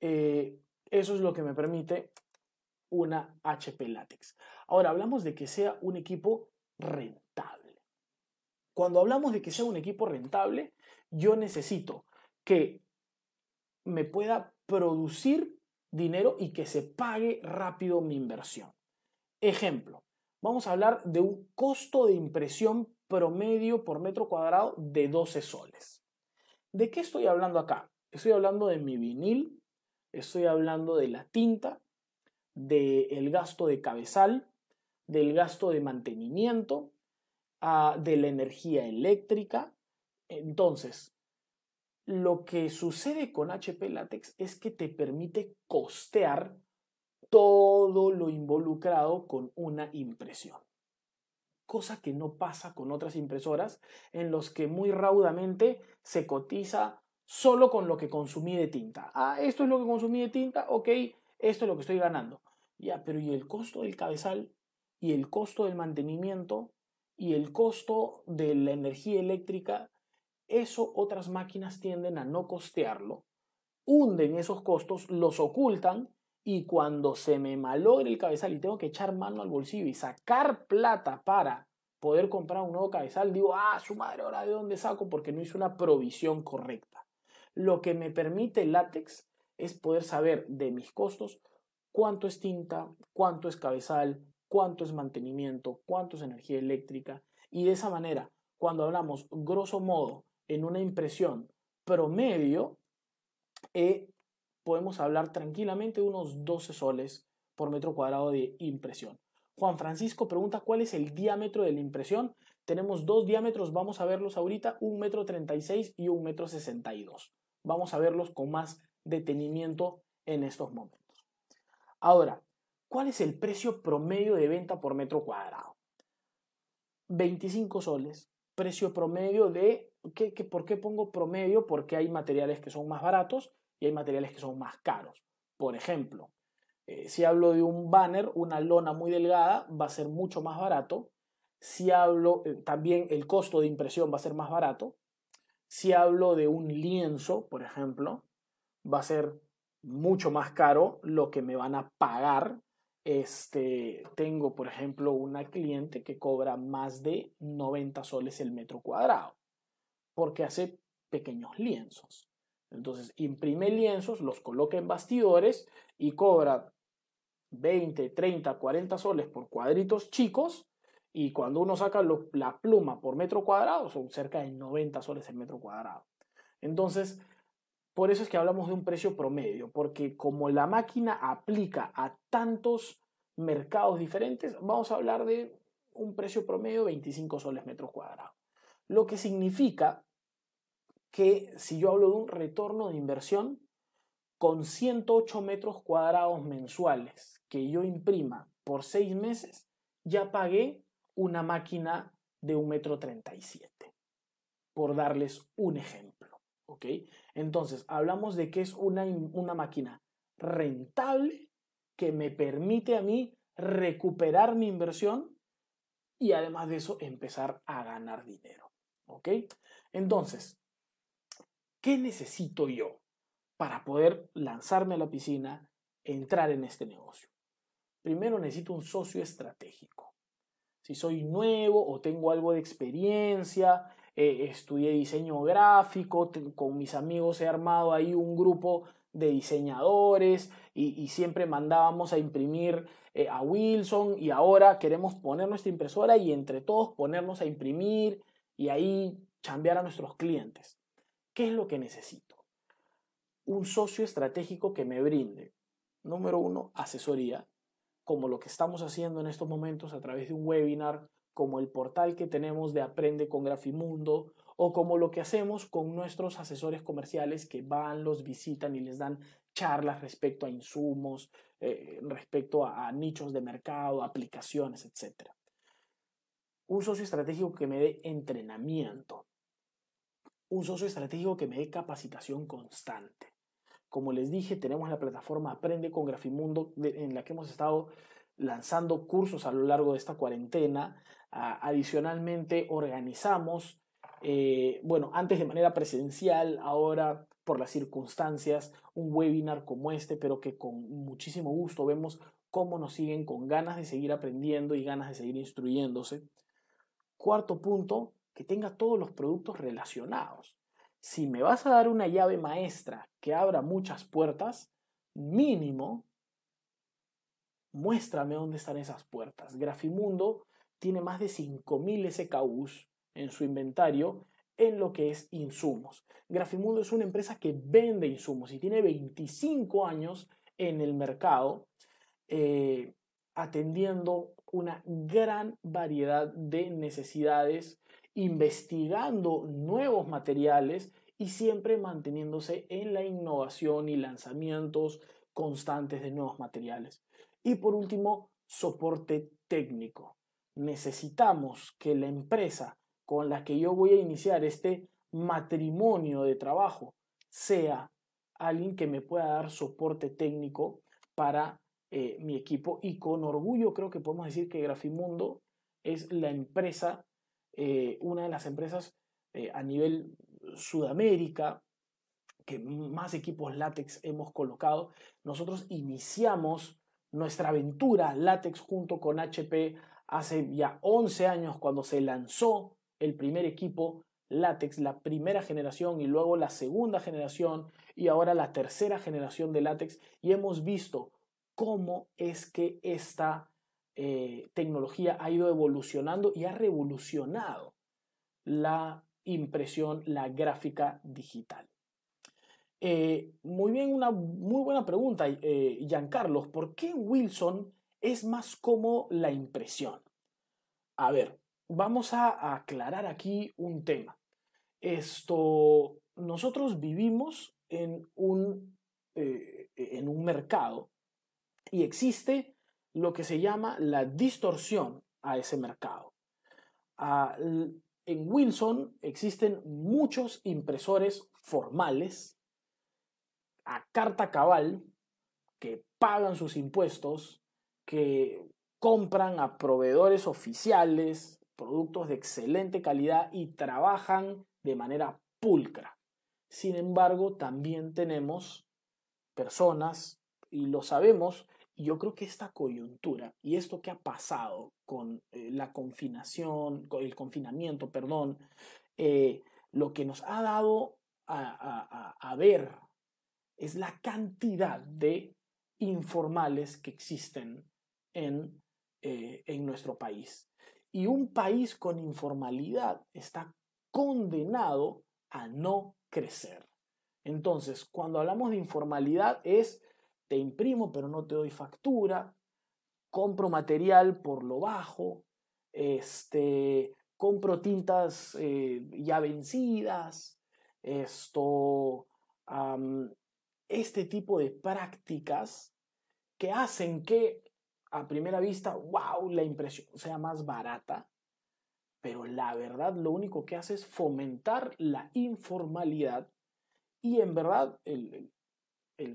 eh, eso es lo que me permite una HP Latex. Ahora hablamos de que sea un equipo rentable. Cuando hablamos de que sea un equipo rentable, yo necesito que me pueda producir dinero y que se pague rápido mi inversión. Ejemplo, vamos a hablar de un costo de impresión promedio por metro cuadrado de 12 soles. ¿De qué estoy hablando acá? Estoy hablando de mi vinil, estoy hablando de la tinta, del gasto de cabezal, del gasto de mantenimiento, ah, de la energía eléctrica. Entonces, lo que sucede con HP Latex es que te permite costear todo lo involucrado con una impresión. Cosa que no pasa con otras impresoras en los que muy raudamente se cotiza solo con lo que consumí de tinta. Ah, esto es lo que consumí de tinta, ok, esto es lo que estoy ganando. Ya, pero ¿y el costo del cabezal? ¿Y el costo del mantenimiento? ¿Y el costo de la energía eléctrica? eso otras máquinas tienden a no costearlo, hunden esos costos, los ocultan y cuando se me malogre el cabezal y tengo que echar mano al bolsillo y sacar plata para poder comprar un nuevo cabezal, digo, ah, su madre, ahora de dónde saco porque no hice una provisión correcta. Lo que me permite el látex es poder saber de mis costos cuánto es tinta, cuánto es cabezal, cuánto es mantenimiento, cuánto es energía eléctrica y de esa manera, cuando hablamos grosso modo en una impresión promedio, eh, podemos hablar tranquilamente de unos 12 soles por metro cuadrado de impresión. Juan Francisco pregunta cuál es el diámetro de la impresión. Tenemos dos diámetros, vamos a verlos ahorita, metro 36 y 1,62 m. Vamos a verlos con más detenimiento en estos momentos. Ahora, ¿cuál es el precio promedio de venta por metro cuadrado? 25 soles, precio promedio de, por qué pongo promedio? Porque hay materiales que son más baratos y hay materiales que son más caros. Por ejemplo, eh, si hablo de un banner, una lona muy delgada va a ser mucho más barato. Si hablo, eh, también el costo de impresión va a ser más barato. Si hablo de un lienzo, por ejemplo, va a ser mucho más caro lo que me van a pagar este, tengo, por ejemplo, una cliente que cobra más de 90 soles el metro cuadrado porque hace pequeños lienzos. Entonces, imprime lienzos, los coloca en bastidores y cobra 20, 30, 40 soles por cuadritos chicos y cuando uno saca la pluma por metro cuadrado son cerca de 90 soles el metro cuadrado. Entonces, por eso es que hablamos de un precio promedio, porque como la máquina aplica a tantos mercados diferentes, vamos a hablar de un precio promedio de 25 soles metros cuadrados. Lo que significa que si yo hablo de un retorno de inversión con 108 metros cuadrados mensuales que yo imprima por seis meses, ya pagué una máquina de 1,37 m, por darles un ejemplo. ¿Ok? Entonces, hablamos de que es una, máquina rentable que me permite a mí recuperar mi inversión y además de eso empezar a ganar dinero. ¿Ok? Entonces, ¿qué necesito yo para poder lanzarme a la piscina, entrar en este negocio? Primero necesito un socio estratégico. Si soy nuevo o tengo algo de experiencia eh, estudié diseño gráfico, con mis amigos he armado ahí un grupo de diseñadores y, siempre mandábamos a imprimir eh, a Wilson y ahora queremos poner nuestra impresora y entre todos ponernos a imprimir y ahí chambear a nuestros clientes. ¿Qué es lo que necesito? Un socio estratégico que me brinde, número uno, asesoría, como lo que estamos haciendo en estos momentos a través de un webinar como el portal que tenemos de Aprende con Grafimundo o como lo que hacemos con nuestros asesores comerciales que van, los visitan y les dan charlas respecto a insumos, eh, respecto a, nichos de mercado, aplicaciones, etc. Un socio estratégico que me dé entrenamiento. Un socio estratégico que me dé capacitación constante. Como les dije, tenemos la plataforma Aprende con Grafimundo en la que hemos estado lanzando cursos a lo largo de esta cuarentena. adicionalmente, organizamos, eh, bueno, antes de manera presencial, ahora por las circunstancias, un webinar como este, pero que con muchísimo gusto vemos cómo nos siguen con ganas de seguir aprendiendo y ganas de seguir instruyéndose. Cuarto punto, que tenga todos los productos relacionados. Si me vas a dar una llave maestra que abra muchas puertas, mínimo Muéstrame dónde están esas puertas. Grafimundo tiene más de 5.000 SKUs en su inventario en lo que es insumos. Grafimundo es una empresa que vende insumos y tiene 25 años en el mercado eh, atendiendo una gran variedad de necesidades, investigando nuevos materiales y siempre manteniéndose en la innovación y lanzamientos constantes de nuevos materiales. Y por último, soporte técnico. Necesitamos que la empresa con la que yo voy a iniciar este matrimonio de trabajo sea alguien que me pueda dar soporte técnico para eh, mi equipo. Y con orgullo creo que podemos decir que Grafimundo es la empresa, eh, una de las empresas eh, a nivel Sudamérica que más equipos látex hemos colocado. Nosotros iniciamos nuestra aventura Látex junto con HP hace ya 11 años cuando se lanzó el primer equipo LATEX, la primera generación y luego la segunda generación y ahora la tercera generación de Látex y hemos visto cómo es que esta eh, tecnología ha ido evolucionando y ha revolucionado la impresión, la gráfica digital. Eh, muy bien, una muy buena pregunta, eh, Giancarlos. ¿Por qué Wilson es más como la impresión? A ver, vamos a aclarar aquí un tema. Esto, nosotros vivimos en un, eh, en un mercado y existe lo que se llama la distorsión a ese mercado. en Wilson existen muchos impresores formales a carta cabal, que pagan sus impuestos, que compran a proveedores oficiales productos de excelente calidad y trabajan de manera pulcra. Sin embargo, también tenemos personas, y lo sabemos, y yo creo que esta coyuntura y esto que ha pasado con eh, la confinación, con el confinamiento, perdón, eh, lo que nos ha dado a, a ver es la cantidad de informales que existen eh, en, nuestro país. Y un país con informalidad está condenado a no crecer. Entonces, cuando hablamos de informalidad es, te imprimo pero no te doy factura, compro material por lo bajo, este, compro tintas eh, ya vencidas, esto, este tipo de prácticas que hacen que a primera vista, wow, la impresión sea más barata, pero la verdad lo único que hace es fomentar la informalidad y en verdad el,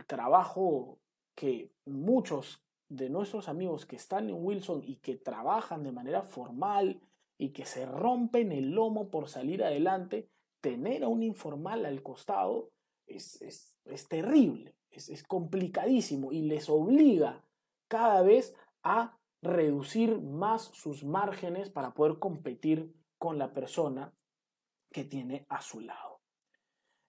trabajo que muchos de nuestros amigos que están en Wilson y que trabajan de manera formal y que se rompen el lomo por salir adelante, tener a un informal al costado es, es es terrible, es, complicadísimo y les obliga cada vez a reducir más sus márgenes para poder competir con la persona que tiene a su lado.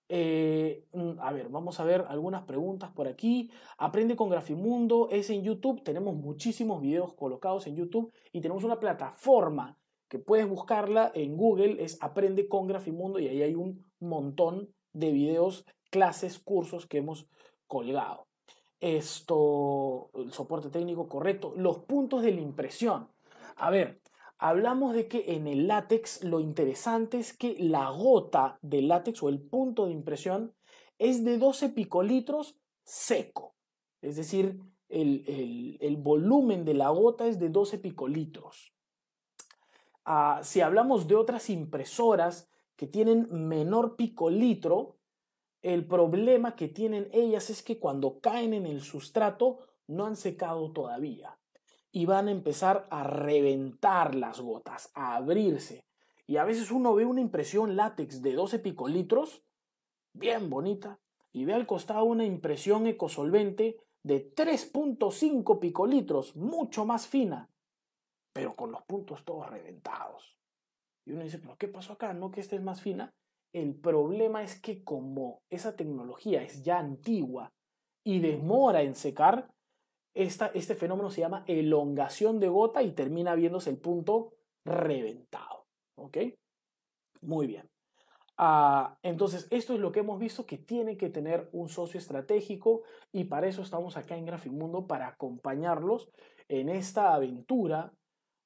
Eh, mm, a ver, vamos a ver algunas preguntas por aquí. Aprende con Grafimundo es en YouTube. Tenemos muchísimos videos colocados en YouTube y tenemos una plataforma que puedes buscarla en Google. Es Aprende con Grafimundo y ahí hay un montón de videos, clases, cursos que hemos colgado. Esto, el soporte técnico correcto, los puntos de la impresión. A ver, hablamos de que en el látex lo interesante es que la gota de látex o el punto de impresión es de 12 picolitros seco. Es decir, el, volumen de la gota es de 12 picolitros. Ah, si hablamos de otras impresoras, que tienen menor picolitro, el problema que tienen ellas es que cuando caen en el sustrato no han secado todavía y van a empezar a reventar las gotas, a abrirse. Y a veces uno ve una impresión látex de 12 picolitros, bien bonita, y ve al costado una impresión ecosolvente de 3.5 picolitros, mucho más fina, pero con los puntos todos reventados. Y uno dice, pero ¿qué pasó acá? ¿No que esta es más fina? El problema es que como esa tecnología es ya antigua y demora en secar, este fenómeno se llama elongación de gota y termina viéndose el punto reventado. ¿Ok? Muy bien. Ah, entonces, esto es lo que hemos visto que tiene que tener un socio estratégico y para eso estamos acá en Grafimundo para acompañarlos en esta aventura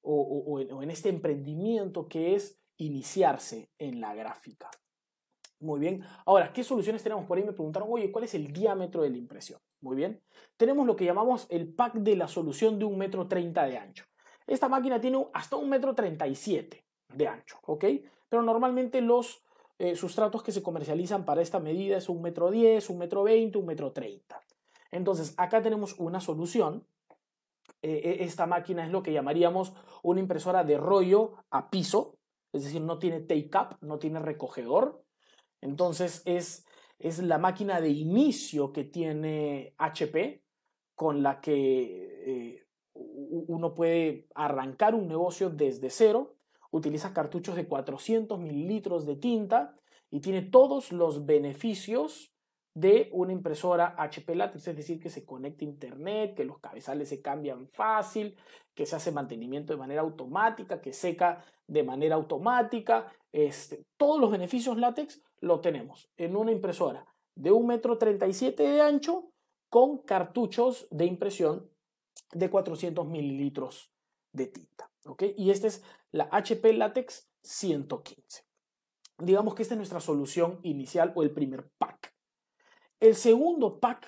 o, en este emprendimiento que es iniciarse en la gráfica. Muy bien. Ahora, ¿qué soluciones tenemos? Por ahí me preguntaron, oye, ¿cuál es el diámetro de la impresión? Muy bien. Tenemos lo que llamamos el pack de la solución de un metro 30 de ancho. Esta máquina tiene hasta un metro 37 de ancho, ¿ok? Pero normalmente los eh, sustratos que se comercializan para esta medida es un metro 10, un metro veinte un metro 30. Entonces, acá tenemos una solución eh, e, esta máquina es lo que llamaríamos una impresora de rollo a piso, es decir, no tiene take-up, no tiene recogedor. Entonces es, es la máquina de inicio que tiene HP con la que eh, uno puede arrancar un negocio desde cero. Utiliza cartuchos de 400 mililitros de tinta y tiene todos los beneficios de una impresora HP Latex, es decir, que se conecta a internet, que los cabezales se cambian fácil, que se hace mantenimiento de manera automática, que seca de manera automática. Este, todos los beneficios látex lo tenemos en una impresora de 1,37 m de ancho con cartuchos de impresión de 400 mililitros de tinta. ¿okay? Y esta es la HP Latex 115. Digamos que esta es nuestra solución inicial o el primer pack. El segundo pack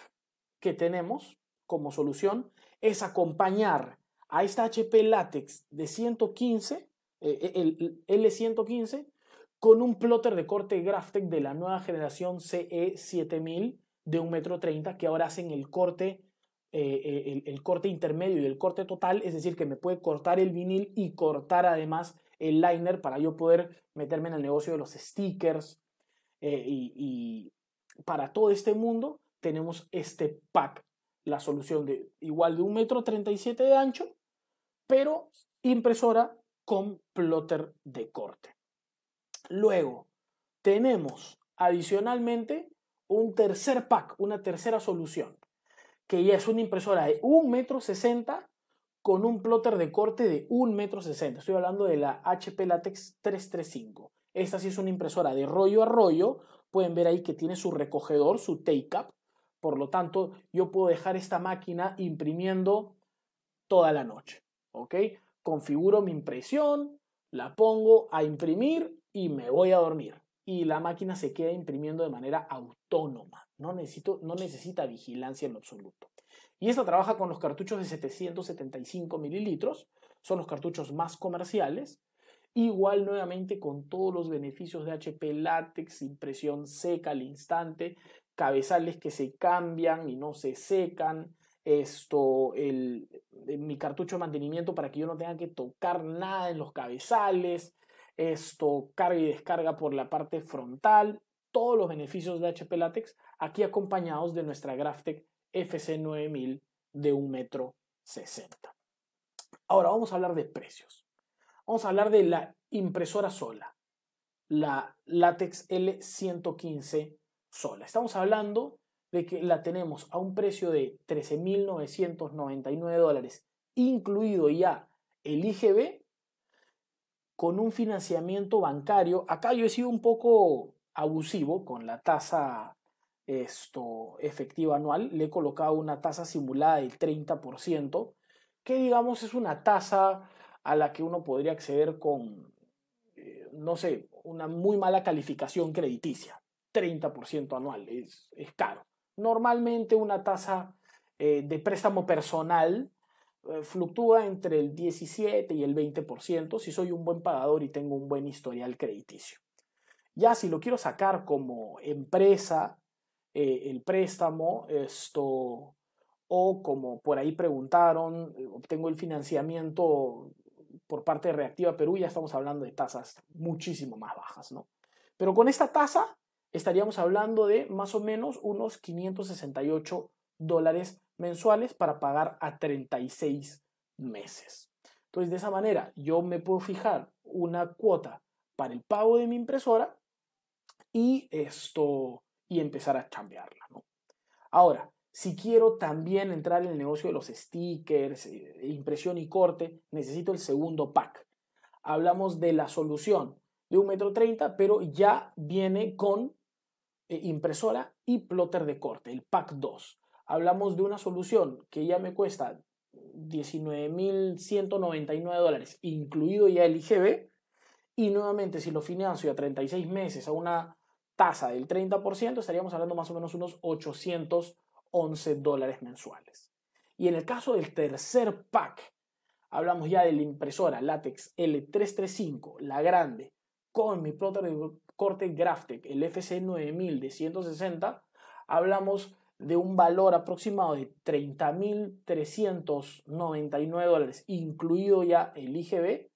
que tenemos como solución es acompañar a esta HP LATEX de 115, eh, eh, el, L115, con un plotter de corte Graftec de la nueva generación CE7000 de 1,30m que ahora hacen el corte, eh, corte intermedio y el corte total, es decir, que me puede cortar el vinil y cortar además el liner para yo poder meterme en el negocio de los stickers, y, para todo este mundo tenemos este pack, la solución de igual de un metro 37 de ancho, pero impresora con plotter de corte. Luego, tenemos adicionalmente un tercer pack, una tercera solución, que ya es una impresora de un metro 60 con un plotter de corte de un metro. 60. Estoy hablando de la HP Latex 335. Esta sí es una impresora de rollo a rollo, Pueden ver ahí que tiene su recogedor, su take-up. Por lo tanto, yo puedo dejar esta máquina imprimiendo toda la noche. ¿Ok? Configuro mi impresión, la pongo a imprimir y me voy a dormir. Y la máquina se queda imprimiendo de manera autónoma. No, necesito, no necesita vigilancia en lo absoluto. Y esta trabaja con los cartuchos de 775 mililitros, son los cartuchos más comerciales. Igual nuevamente con todos los beneficios de HP Látex, impresión seca al instante, cabezales que se cambian y no se secan, esto, el, eh, mi cartucho de mantenimiento para que yo no tenga que tocar nada en los cabezales, esto, carga y descarga por la parte frontal, todos los beneficios de HP Latex aquí acompañados de nuestra Graftec FC9000 de 1,60 metro. Ahora vamos a hablar de precios. Vamos a hablar de la impresora sola, la Latex L115 sola. Estamos hablando de que la tenemos a un precio de 13.999 dólares, incluido ya el IGB, con un financiamiento bancario. Acá yo he sido un poco abusivo con la tasa esto, efectiva anual. Le he colocado una tasa simulada del 30%, que digamos es una tasa a la que uno podría acceder con, eh, no sé, una muy mala calificación crediticia. 30% anual, es, es, caro. Normalmente una tasa eh, de préstamo personal eh, fluctúa entre el 17 y el 20% si soy un buen pagador y tengo un buen historial crediticio. Ya si lo quiero sacar como empresa, el préstamo, esto, o como por ahí preguntaron, obtengo el financiamiento por parte de Reactiva Perú ya estamos hablando de tasas muchísimo más bajas, ¿no? Pero con esta tasa estaríamos hablando de más o menos unos 568 dólares mensuales para pagar a 36 meses. Entonces, de esa manera, yo me puedo fijar una cuota para el pago de mi impresora y esto y empezar a cambiarla. ¿no? Ahora, si quiero también entrar en el negocio de los stickers, eh, impresión y corte, necesito el segundo pack. Hablamos de la solución de 1,30 treinta, pero ya viene con eh, impresora y plotter de corte, el pack 2. Hablamos de una solución que ya me cuesta 19.199 dólares, incluido ya el IGB. Y nuevamente, si lo financio a 36 meses a una tasa del 30%, estaríamos hablando más o menos unos 800 11 dólares mensuales. Y en el caso del tercer pack, hablamos ya de la impresora Latex L335, la grande, con mi de corte Graftec, el FC9000 de 160, hablamos de un valor aproximado de 30.399 dólares, incluido ya el IGB,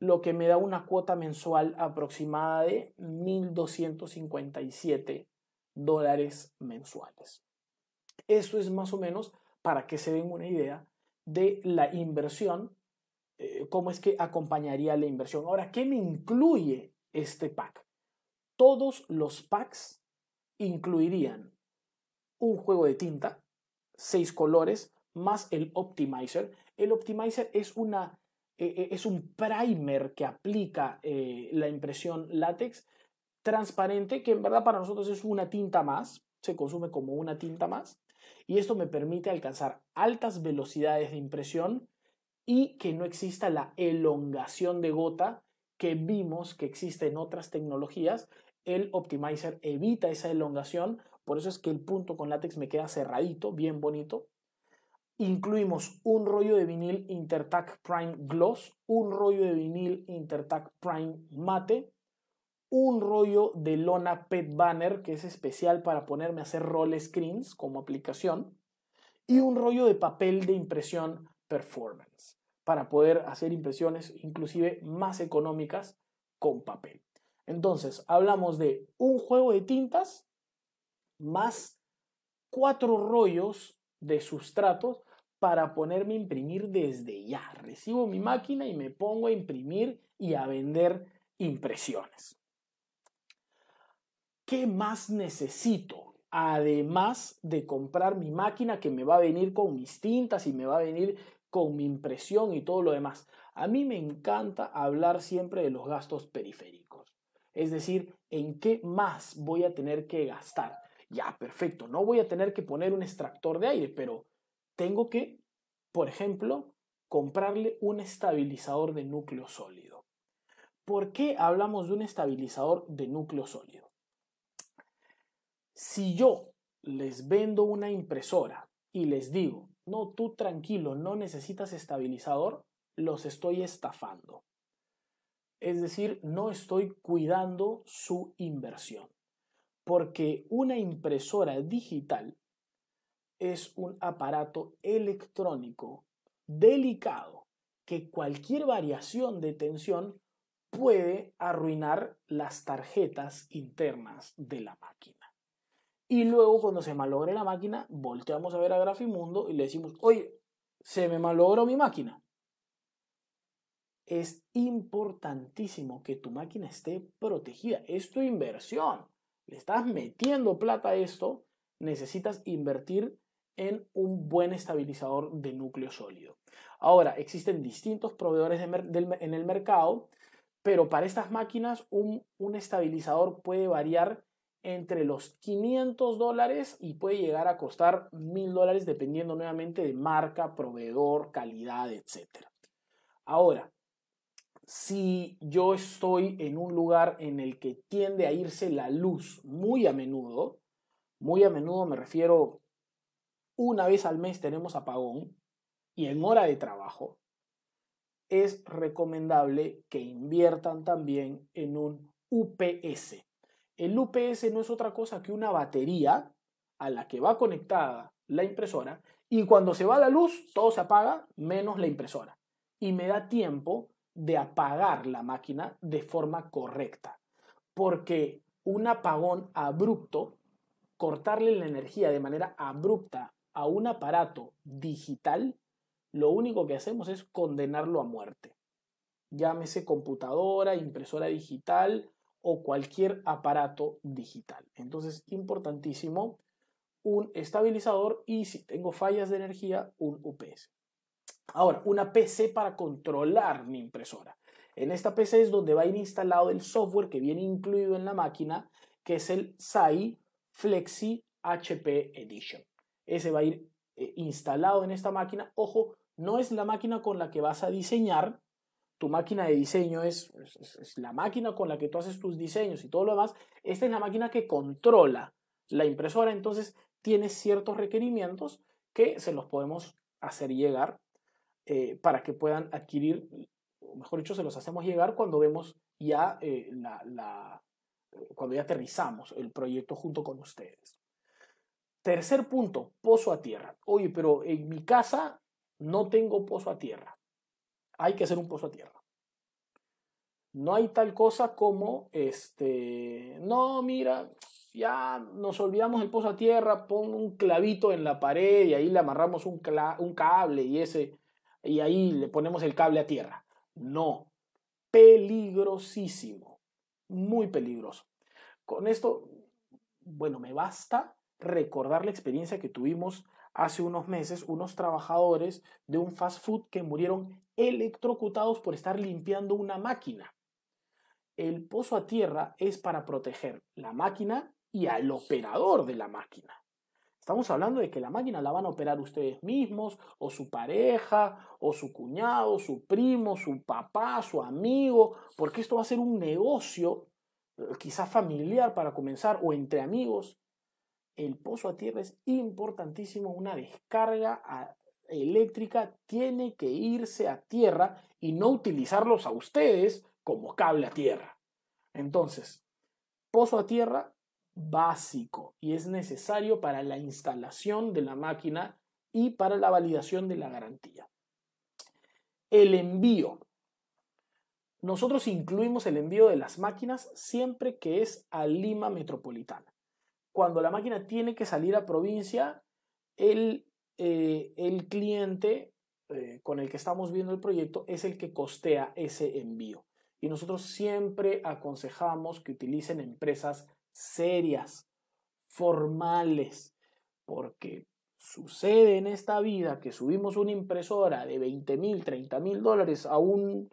lo que me da una cuota mensual aproximada de 1.257 dólares mensuales. Eso es más o menos para que se den una idea de la inversión, eh, cómo es que acompañaría la inversión. Ahora, ¿qué me incluye este pack? Todos los packs incluirían un juego de tinta, seis colores, más el optimizer. El optimizer es, una, eh, eh, es un primer que aplica la impresión látex transparente, que en verdad para nosotros es una tinta más, se consume como una tinta más, y esto me permite alcanzar altas velocidades de impresión y que no exista la elongación de gota que vimos que existe en otras tecnologías. El optimizer evita esa elongación, por eso es que el punto con látex me queda cerradito, bien bonito. Incluimos un rollo de vinil Intertac Prime Gloss, un rollo de vinil Intertac Prime Mate, un rollo de lona Pet Banner que es especial para ponerme a hacer roll screens como aplicación y un rollo de papel de impresión performance para poder hacer impresiones inclusive más económicas con papel. Entonces, hablamos de un juego de tintas más cuatro rollos de sustratos para ponerme a imprimir desde ya. Recibo mi máquina y me pongo a imprimir y a vender impresiones. ¿qué más necesito? Además de comprar mi máquina que me va a venir con mis tintas y me va a venir con mi impresión y todo lo demás. A mí me encanta hablar siempre de los gastos periféricos. Es decir, ¿en qué más voy a tener que gastar? Ya, perfecto, no voy a tener que poner un extractor de aire, pero tengo que, por ejemplo, comprarle un estabilizador de núcleo sólido. ¿Por qué hablamos de un estabilizador de núcleo sólido? Si yo les vendo una impresora y les digo, no, tú tranquilo, no necesitas estabilizador, los estoy estafando. Es decir, no estoy cuidando su inversión. Porque una impresora digital es un aparato electrónico delicado que cualquier variación de tensión puede arruinar las tarjetas internas de la máquina. Y luego cuando se malogre la máquina, volteamos a ver a Grafimundo y le decimos, oye, se me malogró mi máquina. Es importantísimo que tu máquina esté protegida. Es tu inversión. Le estás metiendo plata a esto. Necesitas invertir en un buen estabilizador de núcleo sólido. Ahora, existen distintos proveedores en el mercado, pero para estas máquinas un, un estabilizador puede variar entre los 500 dólares y puede llegar a costar 1000 dólares dependiendo nuevamente de marca, proveedor, calidad, etc. Ahora, si yo estoy en un lugar en el que tiende a irse la luz muy a menudo, muy a menudo me refiero una vez al mes tenemos apagón y en hora de trabajo, es recomendable que inviertan también en un UPS, el UPS no es otra cosa que una batería a la que va conectada la impresora y cuando se va la luz todo se apaga menos la impresora y me da tiempo de apagar la máquina de forma correcta porque un apagón abrupto cortarle la energía de manera abrupta a un aparato digital lo único que hacemos es condenarlo a muerte llámese computadora impresora digital o cualquier aparato digital. Entonces, importantísimo, un estabilizador y si tengo fallas de energía, un UPS. Ahora, una PC para controlar mi impresora. En esta PC es donde va a ir instalado el software que viene incluido en la máquina, que es el SAI Flexi HP Edition. Ese va a ir eh, instalado en esta máquina. Ojo, no es la máquina con la que vas a diseñar, tu máquina de diseño es, la máquina con la que tú haces tus diseños y todo lo demás, esta es la máquina que controla la impresora, entonces tiene ciertos requerimientos que se los podemos hacer llegar eh, para que puedan adquirir, o mejor dicho, se los hacemos llegar cuando vemos ya eh, la, la, cuando ya aterrizamos el proyecto junto con ustedes. Tercer punto, pozo a tierra. Oye, pero en mi casa no tengo pozo a tierra hay que hacer un pozo a tierra. No hay tal cosa como, este, no, mira, ya nos olvidamos del pozo a tierra, pon un clavito en la pared y ahí le amarramos un, un cable y, ese, y ahí le ponemos el cable a tierra. No, peligrosísimo, muy peligroso. Con esto, bueno, me basta recordar la experiencia que tuvimos hace unos meses unos trabajadores de un fast food que murieron electrocutados por estar limpiando una máquina. El pozo a tierra es para proteger la máquina y al operador de la máquina. Estamos hablando de que la máquina la van a operar ustedes mismos, o su pareja, o su cuñado, su primo, su papá, su amigo, porque esto va a ser un negocio, eh, quizás familiar para comenzar, o entre amigos. El pozo a tierra es importantísimo, una descarga a eléctrica tiene que irse a tierra y no utilizarlos a ustedes como cable a tierra. Entonces, pozo a tierra básico y es necesario para la instalación de la máquina y para la validación de la garantía. El envío. Nosotros incluimos el envío de las máquinas siempre que es a Lima Metropolitana. Cuando la máquina tiene que salir a provincia, el eh, el cliente eh, con el que estamos viendo el proyecto es el que costea ese envío. Y nosotros siempre aconsejamos que utilicen empresas serias, formales, porque sucede en esta vida que subimos una impresora de 20 mil, 30 mil dólares a un,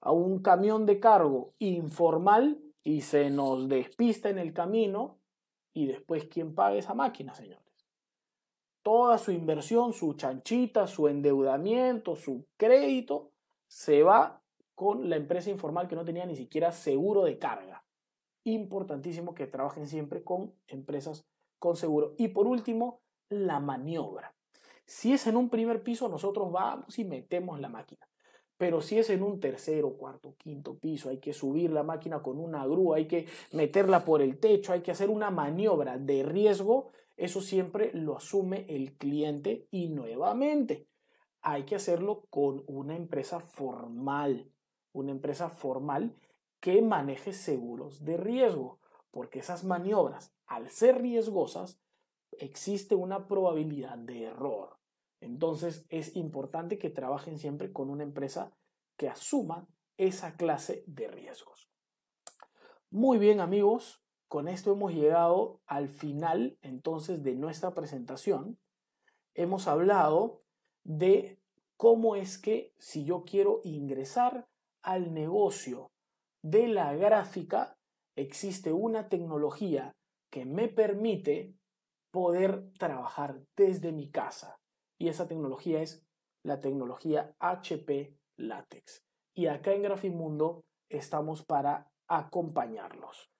a un camión de cargo informal y se nos despista en el camino y después quién paga esa máquina, señor toda su inversión, su chanchita, su endeudamiento, su crédito, se va con la empresa informal que no tenía ni siquiera seguro de carga. Importantísimo que trabajen siempre con empresas con seguro. Y por último, la maniobra. Si es en un primer piso, nosotros vamos y metemos la máquina. Pero si es en un tercero, cuarto, quinto piso, hay que subir la máquina con una grúa, hay que meterla por el techo, hay que hacer una maniobra de riesgo eso siempre lo asume el cliente y nuevamente hay que hacerlo con una empresa formal, una empresa formal que maneje seguros de riesgo, porque esas maniobras, al ser riesgosas, existe una probabilidad de error. Entonces es importante que trabajen siempre con una empresa que asuma esa clase de riesgos. Muy bien amigos, con esto hemos llegado al final entonces de nuestra presentación. Hemos hablado de cómo es que si yo quiero ingresar al negocio de la gráfica, existe una tecnología que me permite poder trabajar desde mi casa. Y esa tecnología es la tecnología HP Latex. Y acá en Grafimundo estamos para acompañarlos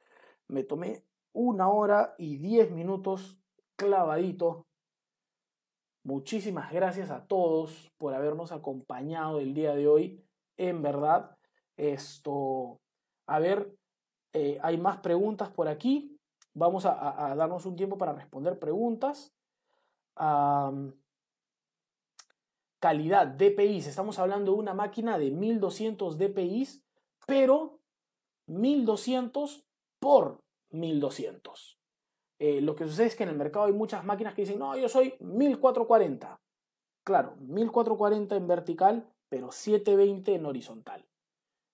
me tomé una hora y diez minutos clavadito. Muchísimas gracias a todos por habernos acompañado el día de hoy. En verdad, esto, a ver, eh, hay más preguntas por aquí. Vamos a, darnos un tiempo para responder preguntas. calidad, DPIs. Estamos hablando de una máquina de 1200 DPIs, pero 1200 por 1200. Eh, lo que sucede es que en el mercado hay muchas máquinas que dicen, no, yo soy 1440. Claro, 1440 en vertical, pero 720 en horizontal.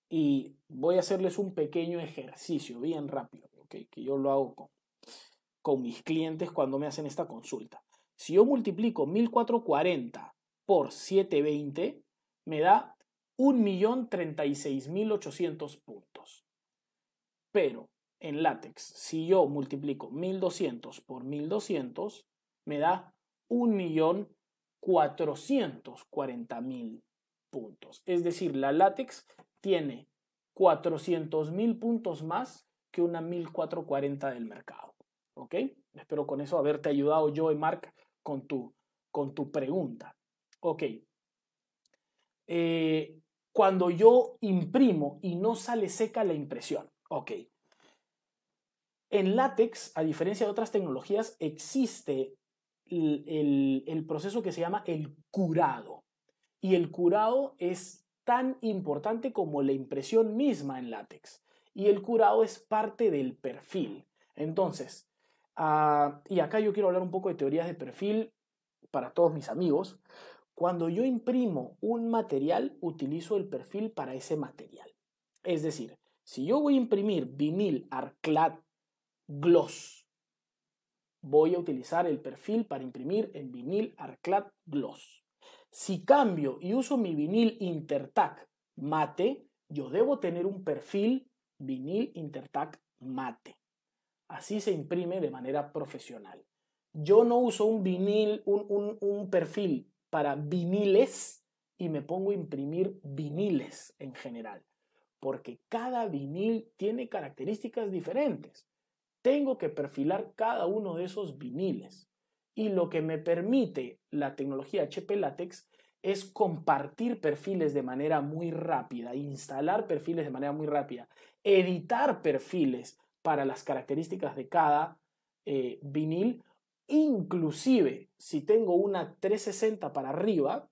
Y voy a hacerles un pequeño ejercicio, bien rápido, que yo lo hago con, con mis clientes cuando me hacen esta consulta. Si yo multiplico 1440 por 720, me da 1.036.800 puntos. Pero en látex, si yo multiplico 1200 por 1200, me da 1.440.000 puntos. Es decir, la látex tiene 400.000 puntos más que una 1440 del mercado. ¿Ok? Espero con eso haberte ayudado yo y Mark con tu, con tu pregunta. Ok. Eh, cuando yo imprimo y no sale seca la impresión. Ok. En látex, a diferencia de otras tecnologías, existe el, proceso que se llama el curado. Y el curado es tan importante como la impresión misma en látex. Y el curado es parte del perfil. Entonces, ah, y acá yo quiero hablar un poco de teorías de perfil para todos mis amigos. Cuando yo imprimo un material, utilizo el perfil para ese material. Es decir, si yo voy a imprimir vinil Arclat gloss. Voy a utilizar el perfil para imprimir en vinil Arclat gloss. Si cambio y uso mi vinil Intertac mate, yo debo tener un perfil vinil Intertac mate. Así se imprime de manera profesional. Yo no uso un vinil, un, un perfil para viniles y me pongo a imprimir viniles en general, porque cada vinil tiene características diferentes tengo que perfilar cada uno de esos viniles. Y lo que me permite la tecnología HP Latex es compartir perfiles de manera muy rápida, instalar perfiles de manera muy rápida, editar perfiles para las características de cada eh, vinil, inclusive si tengo una 360 para arriba,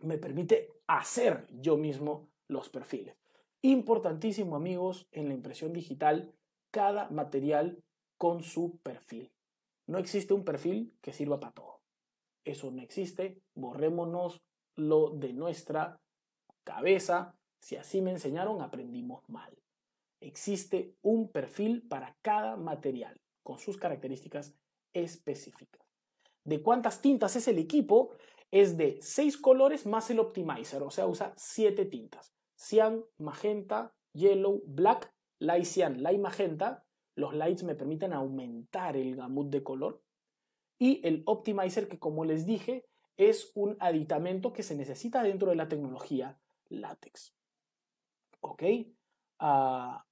me permite hacer yo mismo los perfiles. Importantísimo amigos en la impresión digital cada material con su perfil. No existe un perfil que sirva para todo. Eso no existe. Borrémonos lo de nuestra cabeza. Si así me enseñaron, aprendimos mal. Existe un perfil para cada material con sus características específicas. De cuántas tintas es el equipo es de seis colores más el optimizer, o sea, usa siete tintas. Cian, magenta, yellow, black light cyan, light magenta, los lights me permiten aumentar el gamut de color. Y el optimizer, que como les dije, es un aditamento que se necesita dentro de la tecnología látex. ¿Ok? Ah,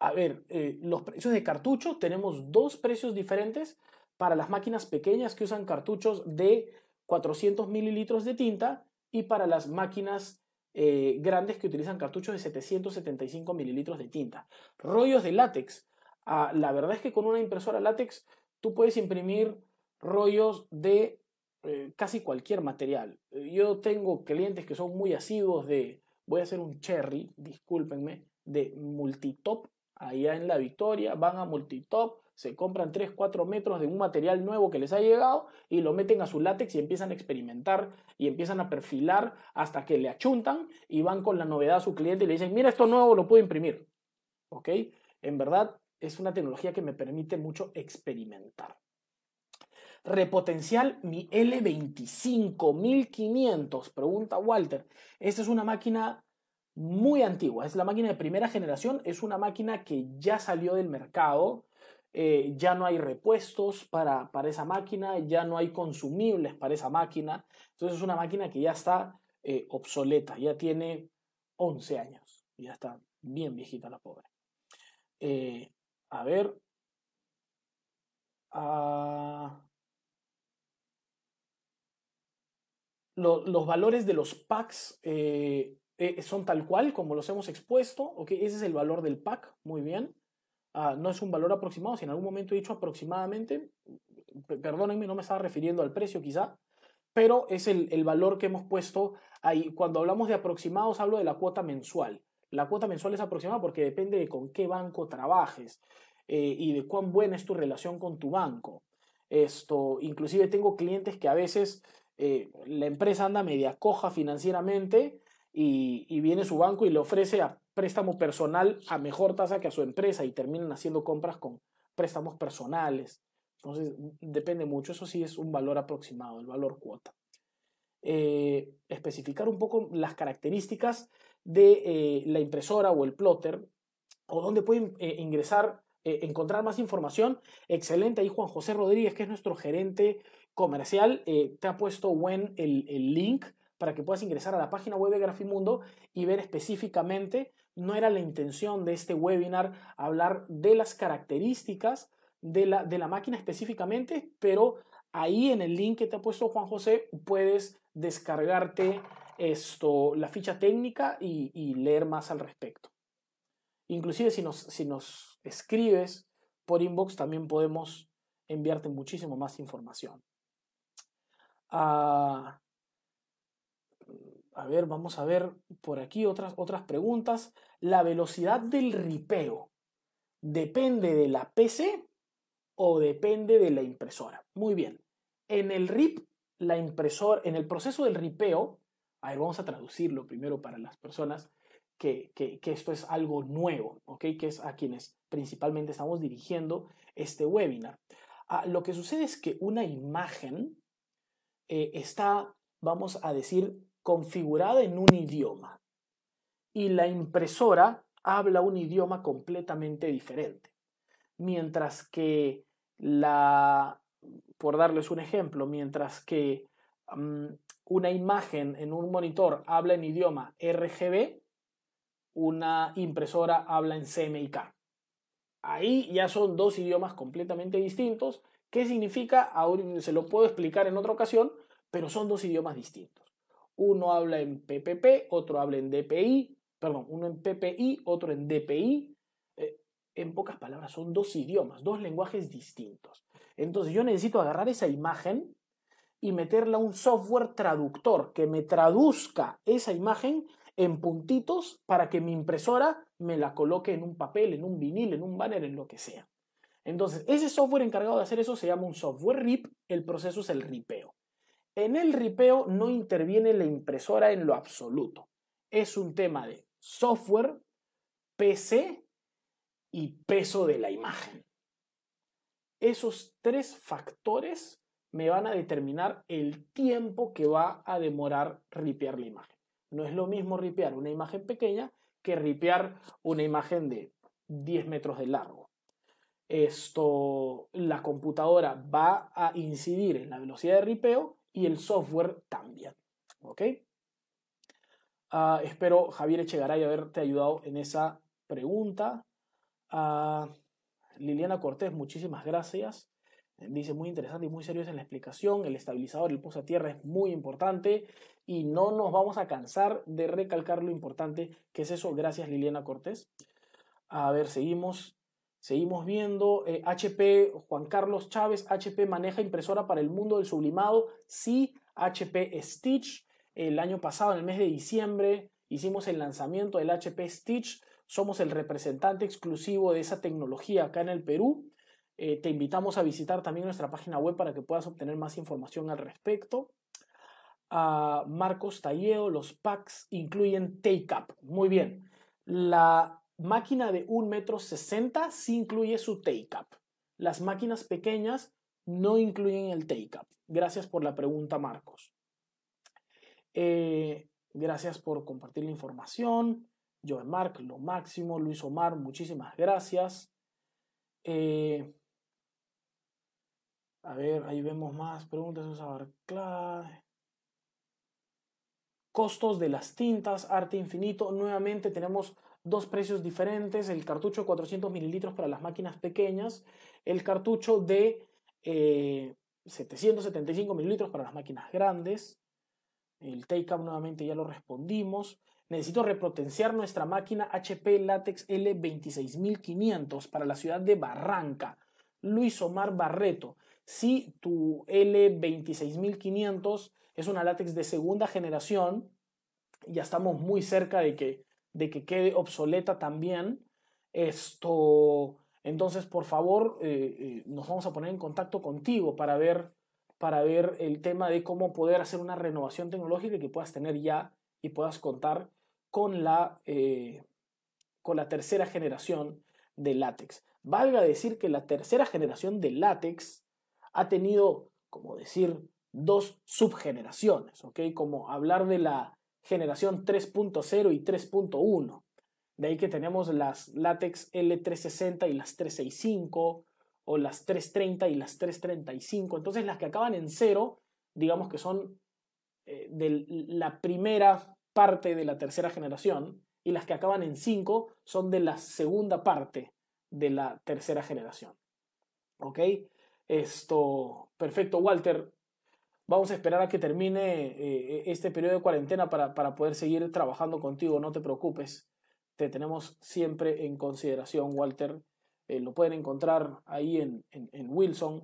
a ver, eh, los precios de cartucho, tenemos dos precios diferentes para las máquinas pequeñas que usan cartuchos de 400 mililitros de tinta y para las máquinas eh, grandes que utilizan cartuchos de 775 mililitros de tinta. Rollos de látex. Ah, la verdad es que con una impresora látex tú puedes imprimir rollos de eh, casi cualquier material. Yo tengo clientes que son muy asiduos de, voy a hacer un cherry, discúlpenme, de multitop allá en La Victoria, van a multitop, se compran 3, 4 metros de un material nuevo que les ha llegado y lo meten a su látex y empiezan a experimentar y empiezan a perfilar hasta que le achuntan y van con la novedad a su cliente y le dicen, mira, esto nuevo lo puedo imprimir. ¿Ok? En verdad es una tecnología que me permite mucho experimentar repotencial mi L25500? Pregunta Walter. Esta es una máquina muy antigua, es la máquina de primera generación, es una máquina que ya salió del mercado eh, ya no hay repuestos para, esa máquina, ya no hay consumibles para esa máquina. Entonces es una máquina que ya está eh, obsoleta, ya tiene 11 años, ya está bien viejita la pobre. Eh, a ver. Ah. los valores de los packs son tal cual como los hemos expuesto. ese es el valor del pack. Muy bien no es un valor aproximado, si en algún momento he dicho aproximadamente, perdónenme, no me estaba refiriendo al precio quizá, pero es el, valor que hemos puesto ahí. Cuando hablamos de aproximados, hablo de la cuota mensual. La cuota mensual es aproximada porque depende de con qué banco trabajes eh, y de cuán buena es tu relación con tu banco. Esto, inclusive tengo clientes que a veces eh, la empresa anda media coja financieramente y viene su banco y le ofrece a préstamo personal a mejor tasa que a su empresa y terminan haciendo compras con préstamos personales. Entonces, depende mucho, eso sí es un valor aproximado, el valor cuota. Eh, especificar un poco las características de eh, la impresora o el plotter o dónde pueden eh, ingresar, encontrar más información. Excelente, ahí Juan José Rodríguez, que es nuestro gerente comercial, te ha puesto buen el, el link para que puedas ingresar a la página web de Grafimundo y ver específicamente no era la intención de este webinar hablar de las características de la, máquina específicamente, pero ahí en el link que te ha puesto Juan José puedes descargarte esto, la ficha técnica y, leer más al respecto. Inclusive si nos, si nos escribes por inbox también podemos enviarte muchísimo más información. Ah, a ver, vamos a ver por aquí otras, otras preguntas la velocidad del ripeo depende de la PC o depende de la impresora. Muy bien. En el rip, la impresora, en el proceso del ripeo, a ver, vamos a traducirlo primero para las personas que, esto es algo nuevo, ¿ok? Que es a quienes principalmente estamos dirigiendo este webinar. Ah, lo que sucede es que una imagen eh, está, vamos a decir, configurada en un idioma y la impresora habla un idioma completamente diferente. Mientras que la, por darles un ejemplo, mientras que mm, una imagen en un monitor habla en idioma RGB, una impresora habla en CMYK. Ahí ya son dos idiomas completamente distintos. ¿Qué significa? Ahora se lo puedo explicar en otra ocasión, pero son dos idiomas distintos. Uno habla en PPP, otro habla en DPI, perdón, uno en PPI, otro en DPI. Eh, en pocas palabras, son dos idiomas, dos lenguajes distintos. Entonces yo necesito agarrar esa imagen y meterla a un software traductor que me traduzca esa imagen en puntitos para que mi impresora me la coloque en un papel, en un vinil, en un banner, en lo que sea. Entonces, ese software encargado de hacer eso se llama un software RIP, el proceso es el ripeo. En el ripeo no interviene la impresora en lo absoluto. Es un tema de software, PC y peso de la imagen. Esos tres factores me van a determinar el tiempo que va a demorar ripear la imagen. No es lo mismo ripear una imagen pequeña que ripear una imagen de 10 metros de largo. Esto, la computadora va a incidir en la velocidad de ripeo y el software también. ¿Ok? Ah, espero, Javier Echegaray, haberte ayudado en esa pregunta. Ah, Liliana Cortés, muchísimas gracias. Eh, dice muy interesante y muy serio en la explicación. El estabilizador, el puso a tierra es muy importante y no nos vamos a cansar de recalcar lo importante que es eso. Gracias, Liliana Cortés. A ver, seguimos. Seguimos viendo. HP, eh, Juan Carlos Chávez, HP maneja impresora para el mundo del sublimado. Sí, HP Stitch. El año pasado, en el mes de diciembre, hicimos el lanzamiento del HP Stitch. Somos el representante exclusivo de esa tecnología acá en el Perú. Eh, te invitamos a visitar también nuestra página web para que puedas obtener más información al respecto. Marcos Talleo, los packs incluyen take-up. Muy bien. La máquina de 1,60 metro sí incluye su take-up. Las máquinas pequeñas no incluyen el take-up. Gracias por la pregunta, Marcos. Eh, gracias por compartir la información. Joe Mark, lo máximo. Luis Omar, muchísimas gracias. Eh, a ver, ahí vemos más preguntas. Vamos a ver. Claro. Costos de las tintas, arte infinito. Nuevamente tenemos dos precios diferentes. El cartucho de 400 mililitros para las máquinas pequeñas. El cartucho de 775 eh, mililitros para las máquinas grandes. El up nuevamente ya lo respondimos. Necesito repotenciar nuestra máquina HP Latex L26500 para la ciudad de Barranca. Luis Omar Barreto. Si tu L26500 es una látex de segunda generación, ya estamos muy cerca de que, de que quede obsoleta también. Esto, entonces, por favor, eh, eh, nos vamos a poner en contacto contigo para ver para ver el tema de cómo poder hacer una renovación tecnológica que puedas tener ya y puedas contar con la, eh, con la tercera generación de látex. Valga decir que la tercera generación de látex ha tenido, como decir, dos subgeneraciones, ¿ok? Como hablar de la generación 3.0 y 3.1. De ahí que tenemos las látex L360 y las 365, o las 3.30 y las 3.35. Entonces las que acaban en cero, digamos que son eh, de la primera parte de la tercera generación y las que acaban en 5 son de la segunda parte de la tercera generación. ¿Ok? Esto, perfecto, Walter. Vamos a esperar a que termine eh, e-, este periodo de cuarentena para, para poder seguir trabajando contigo, no te preocupes. Te tenemos siempre en consideración, Walter. Eh, lo pueden encontrar ahí en, Wilson,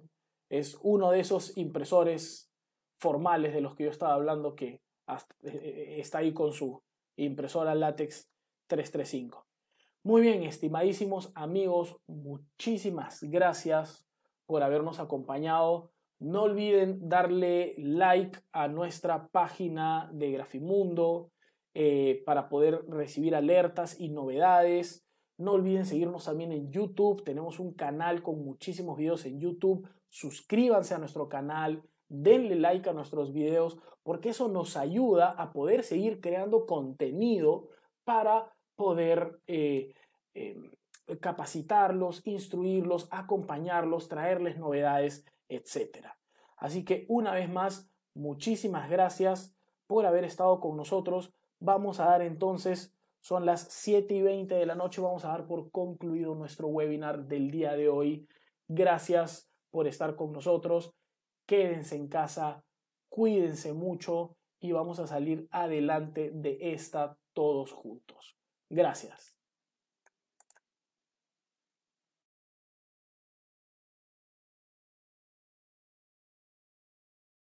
es uno de esos impresores formales de los que yo estaba hablando que eh, eh, está ahí con su impresora látex 335. Muy bien, estimadísimos amigos, muchísimas gracias por habernos acompañado. No olviden darle like a nuestra página de Grafimundo para poder recibir alertas y novedades. No olviden seguirnos también en YouTube. Tenemos un canal con muchísimos videos en YouTube. Suscríbanse a nuestro canal, denle like a nuestros videos, porque eso nos ayuda a poder seguir creando contenido para poder eh, em, capacitarlos, instruirlos, acompañarlos, traerles novedades, etc. Así que una vez más, muchísimas gracias por haber estado con nosotros. Vamos a dar entonces son las 7 y 20 de la noche. Vamos a dar por concluido nuestro webinar del día de hoy. Gracias por estar con nosotros. Quédense en casa, cuídense mucho y vamos a salir adelante de esta todos juntos. Gracias.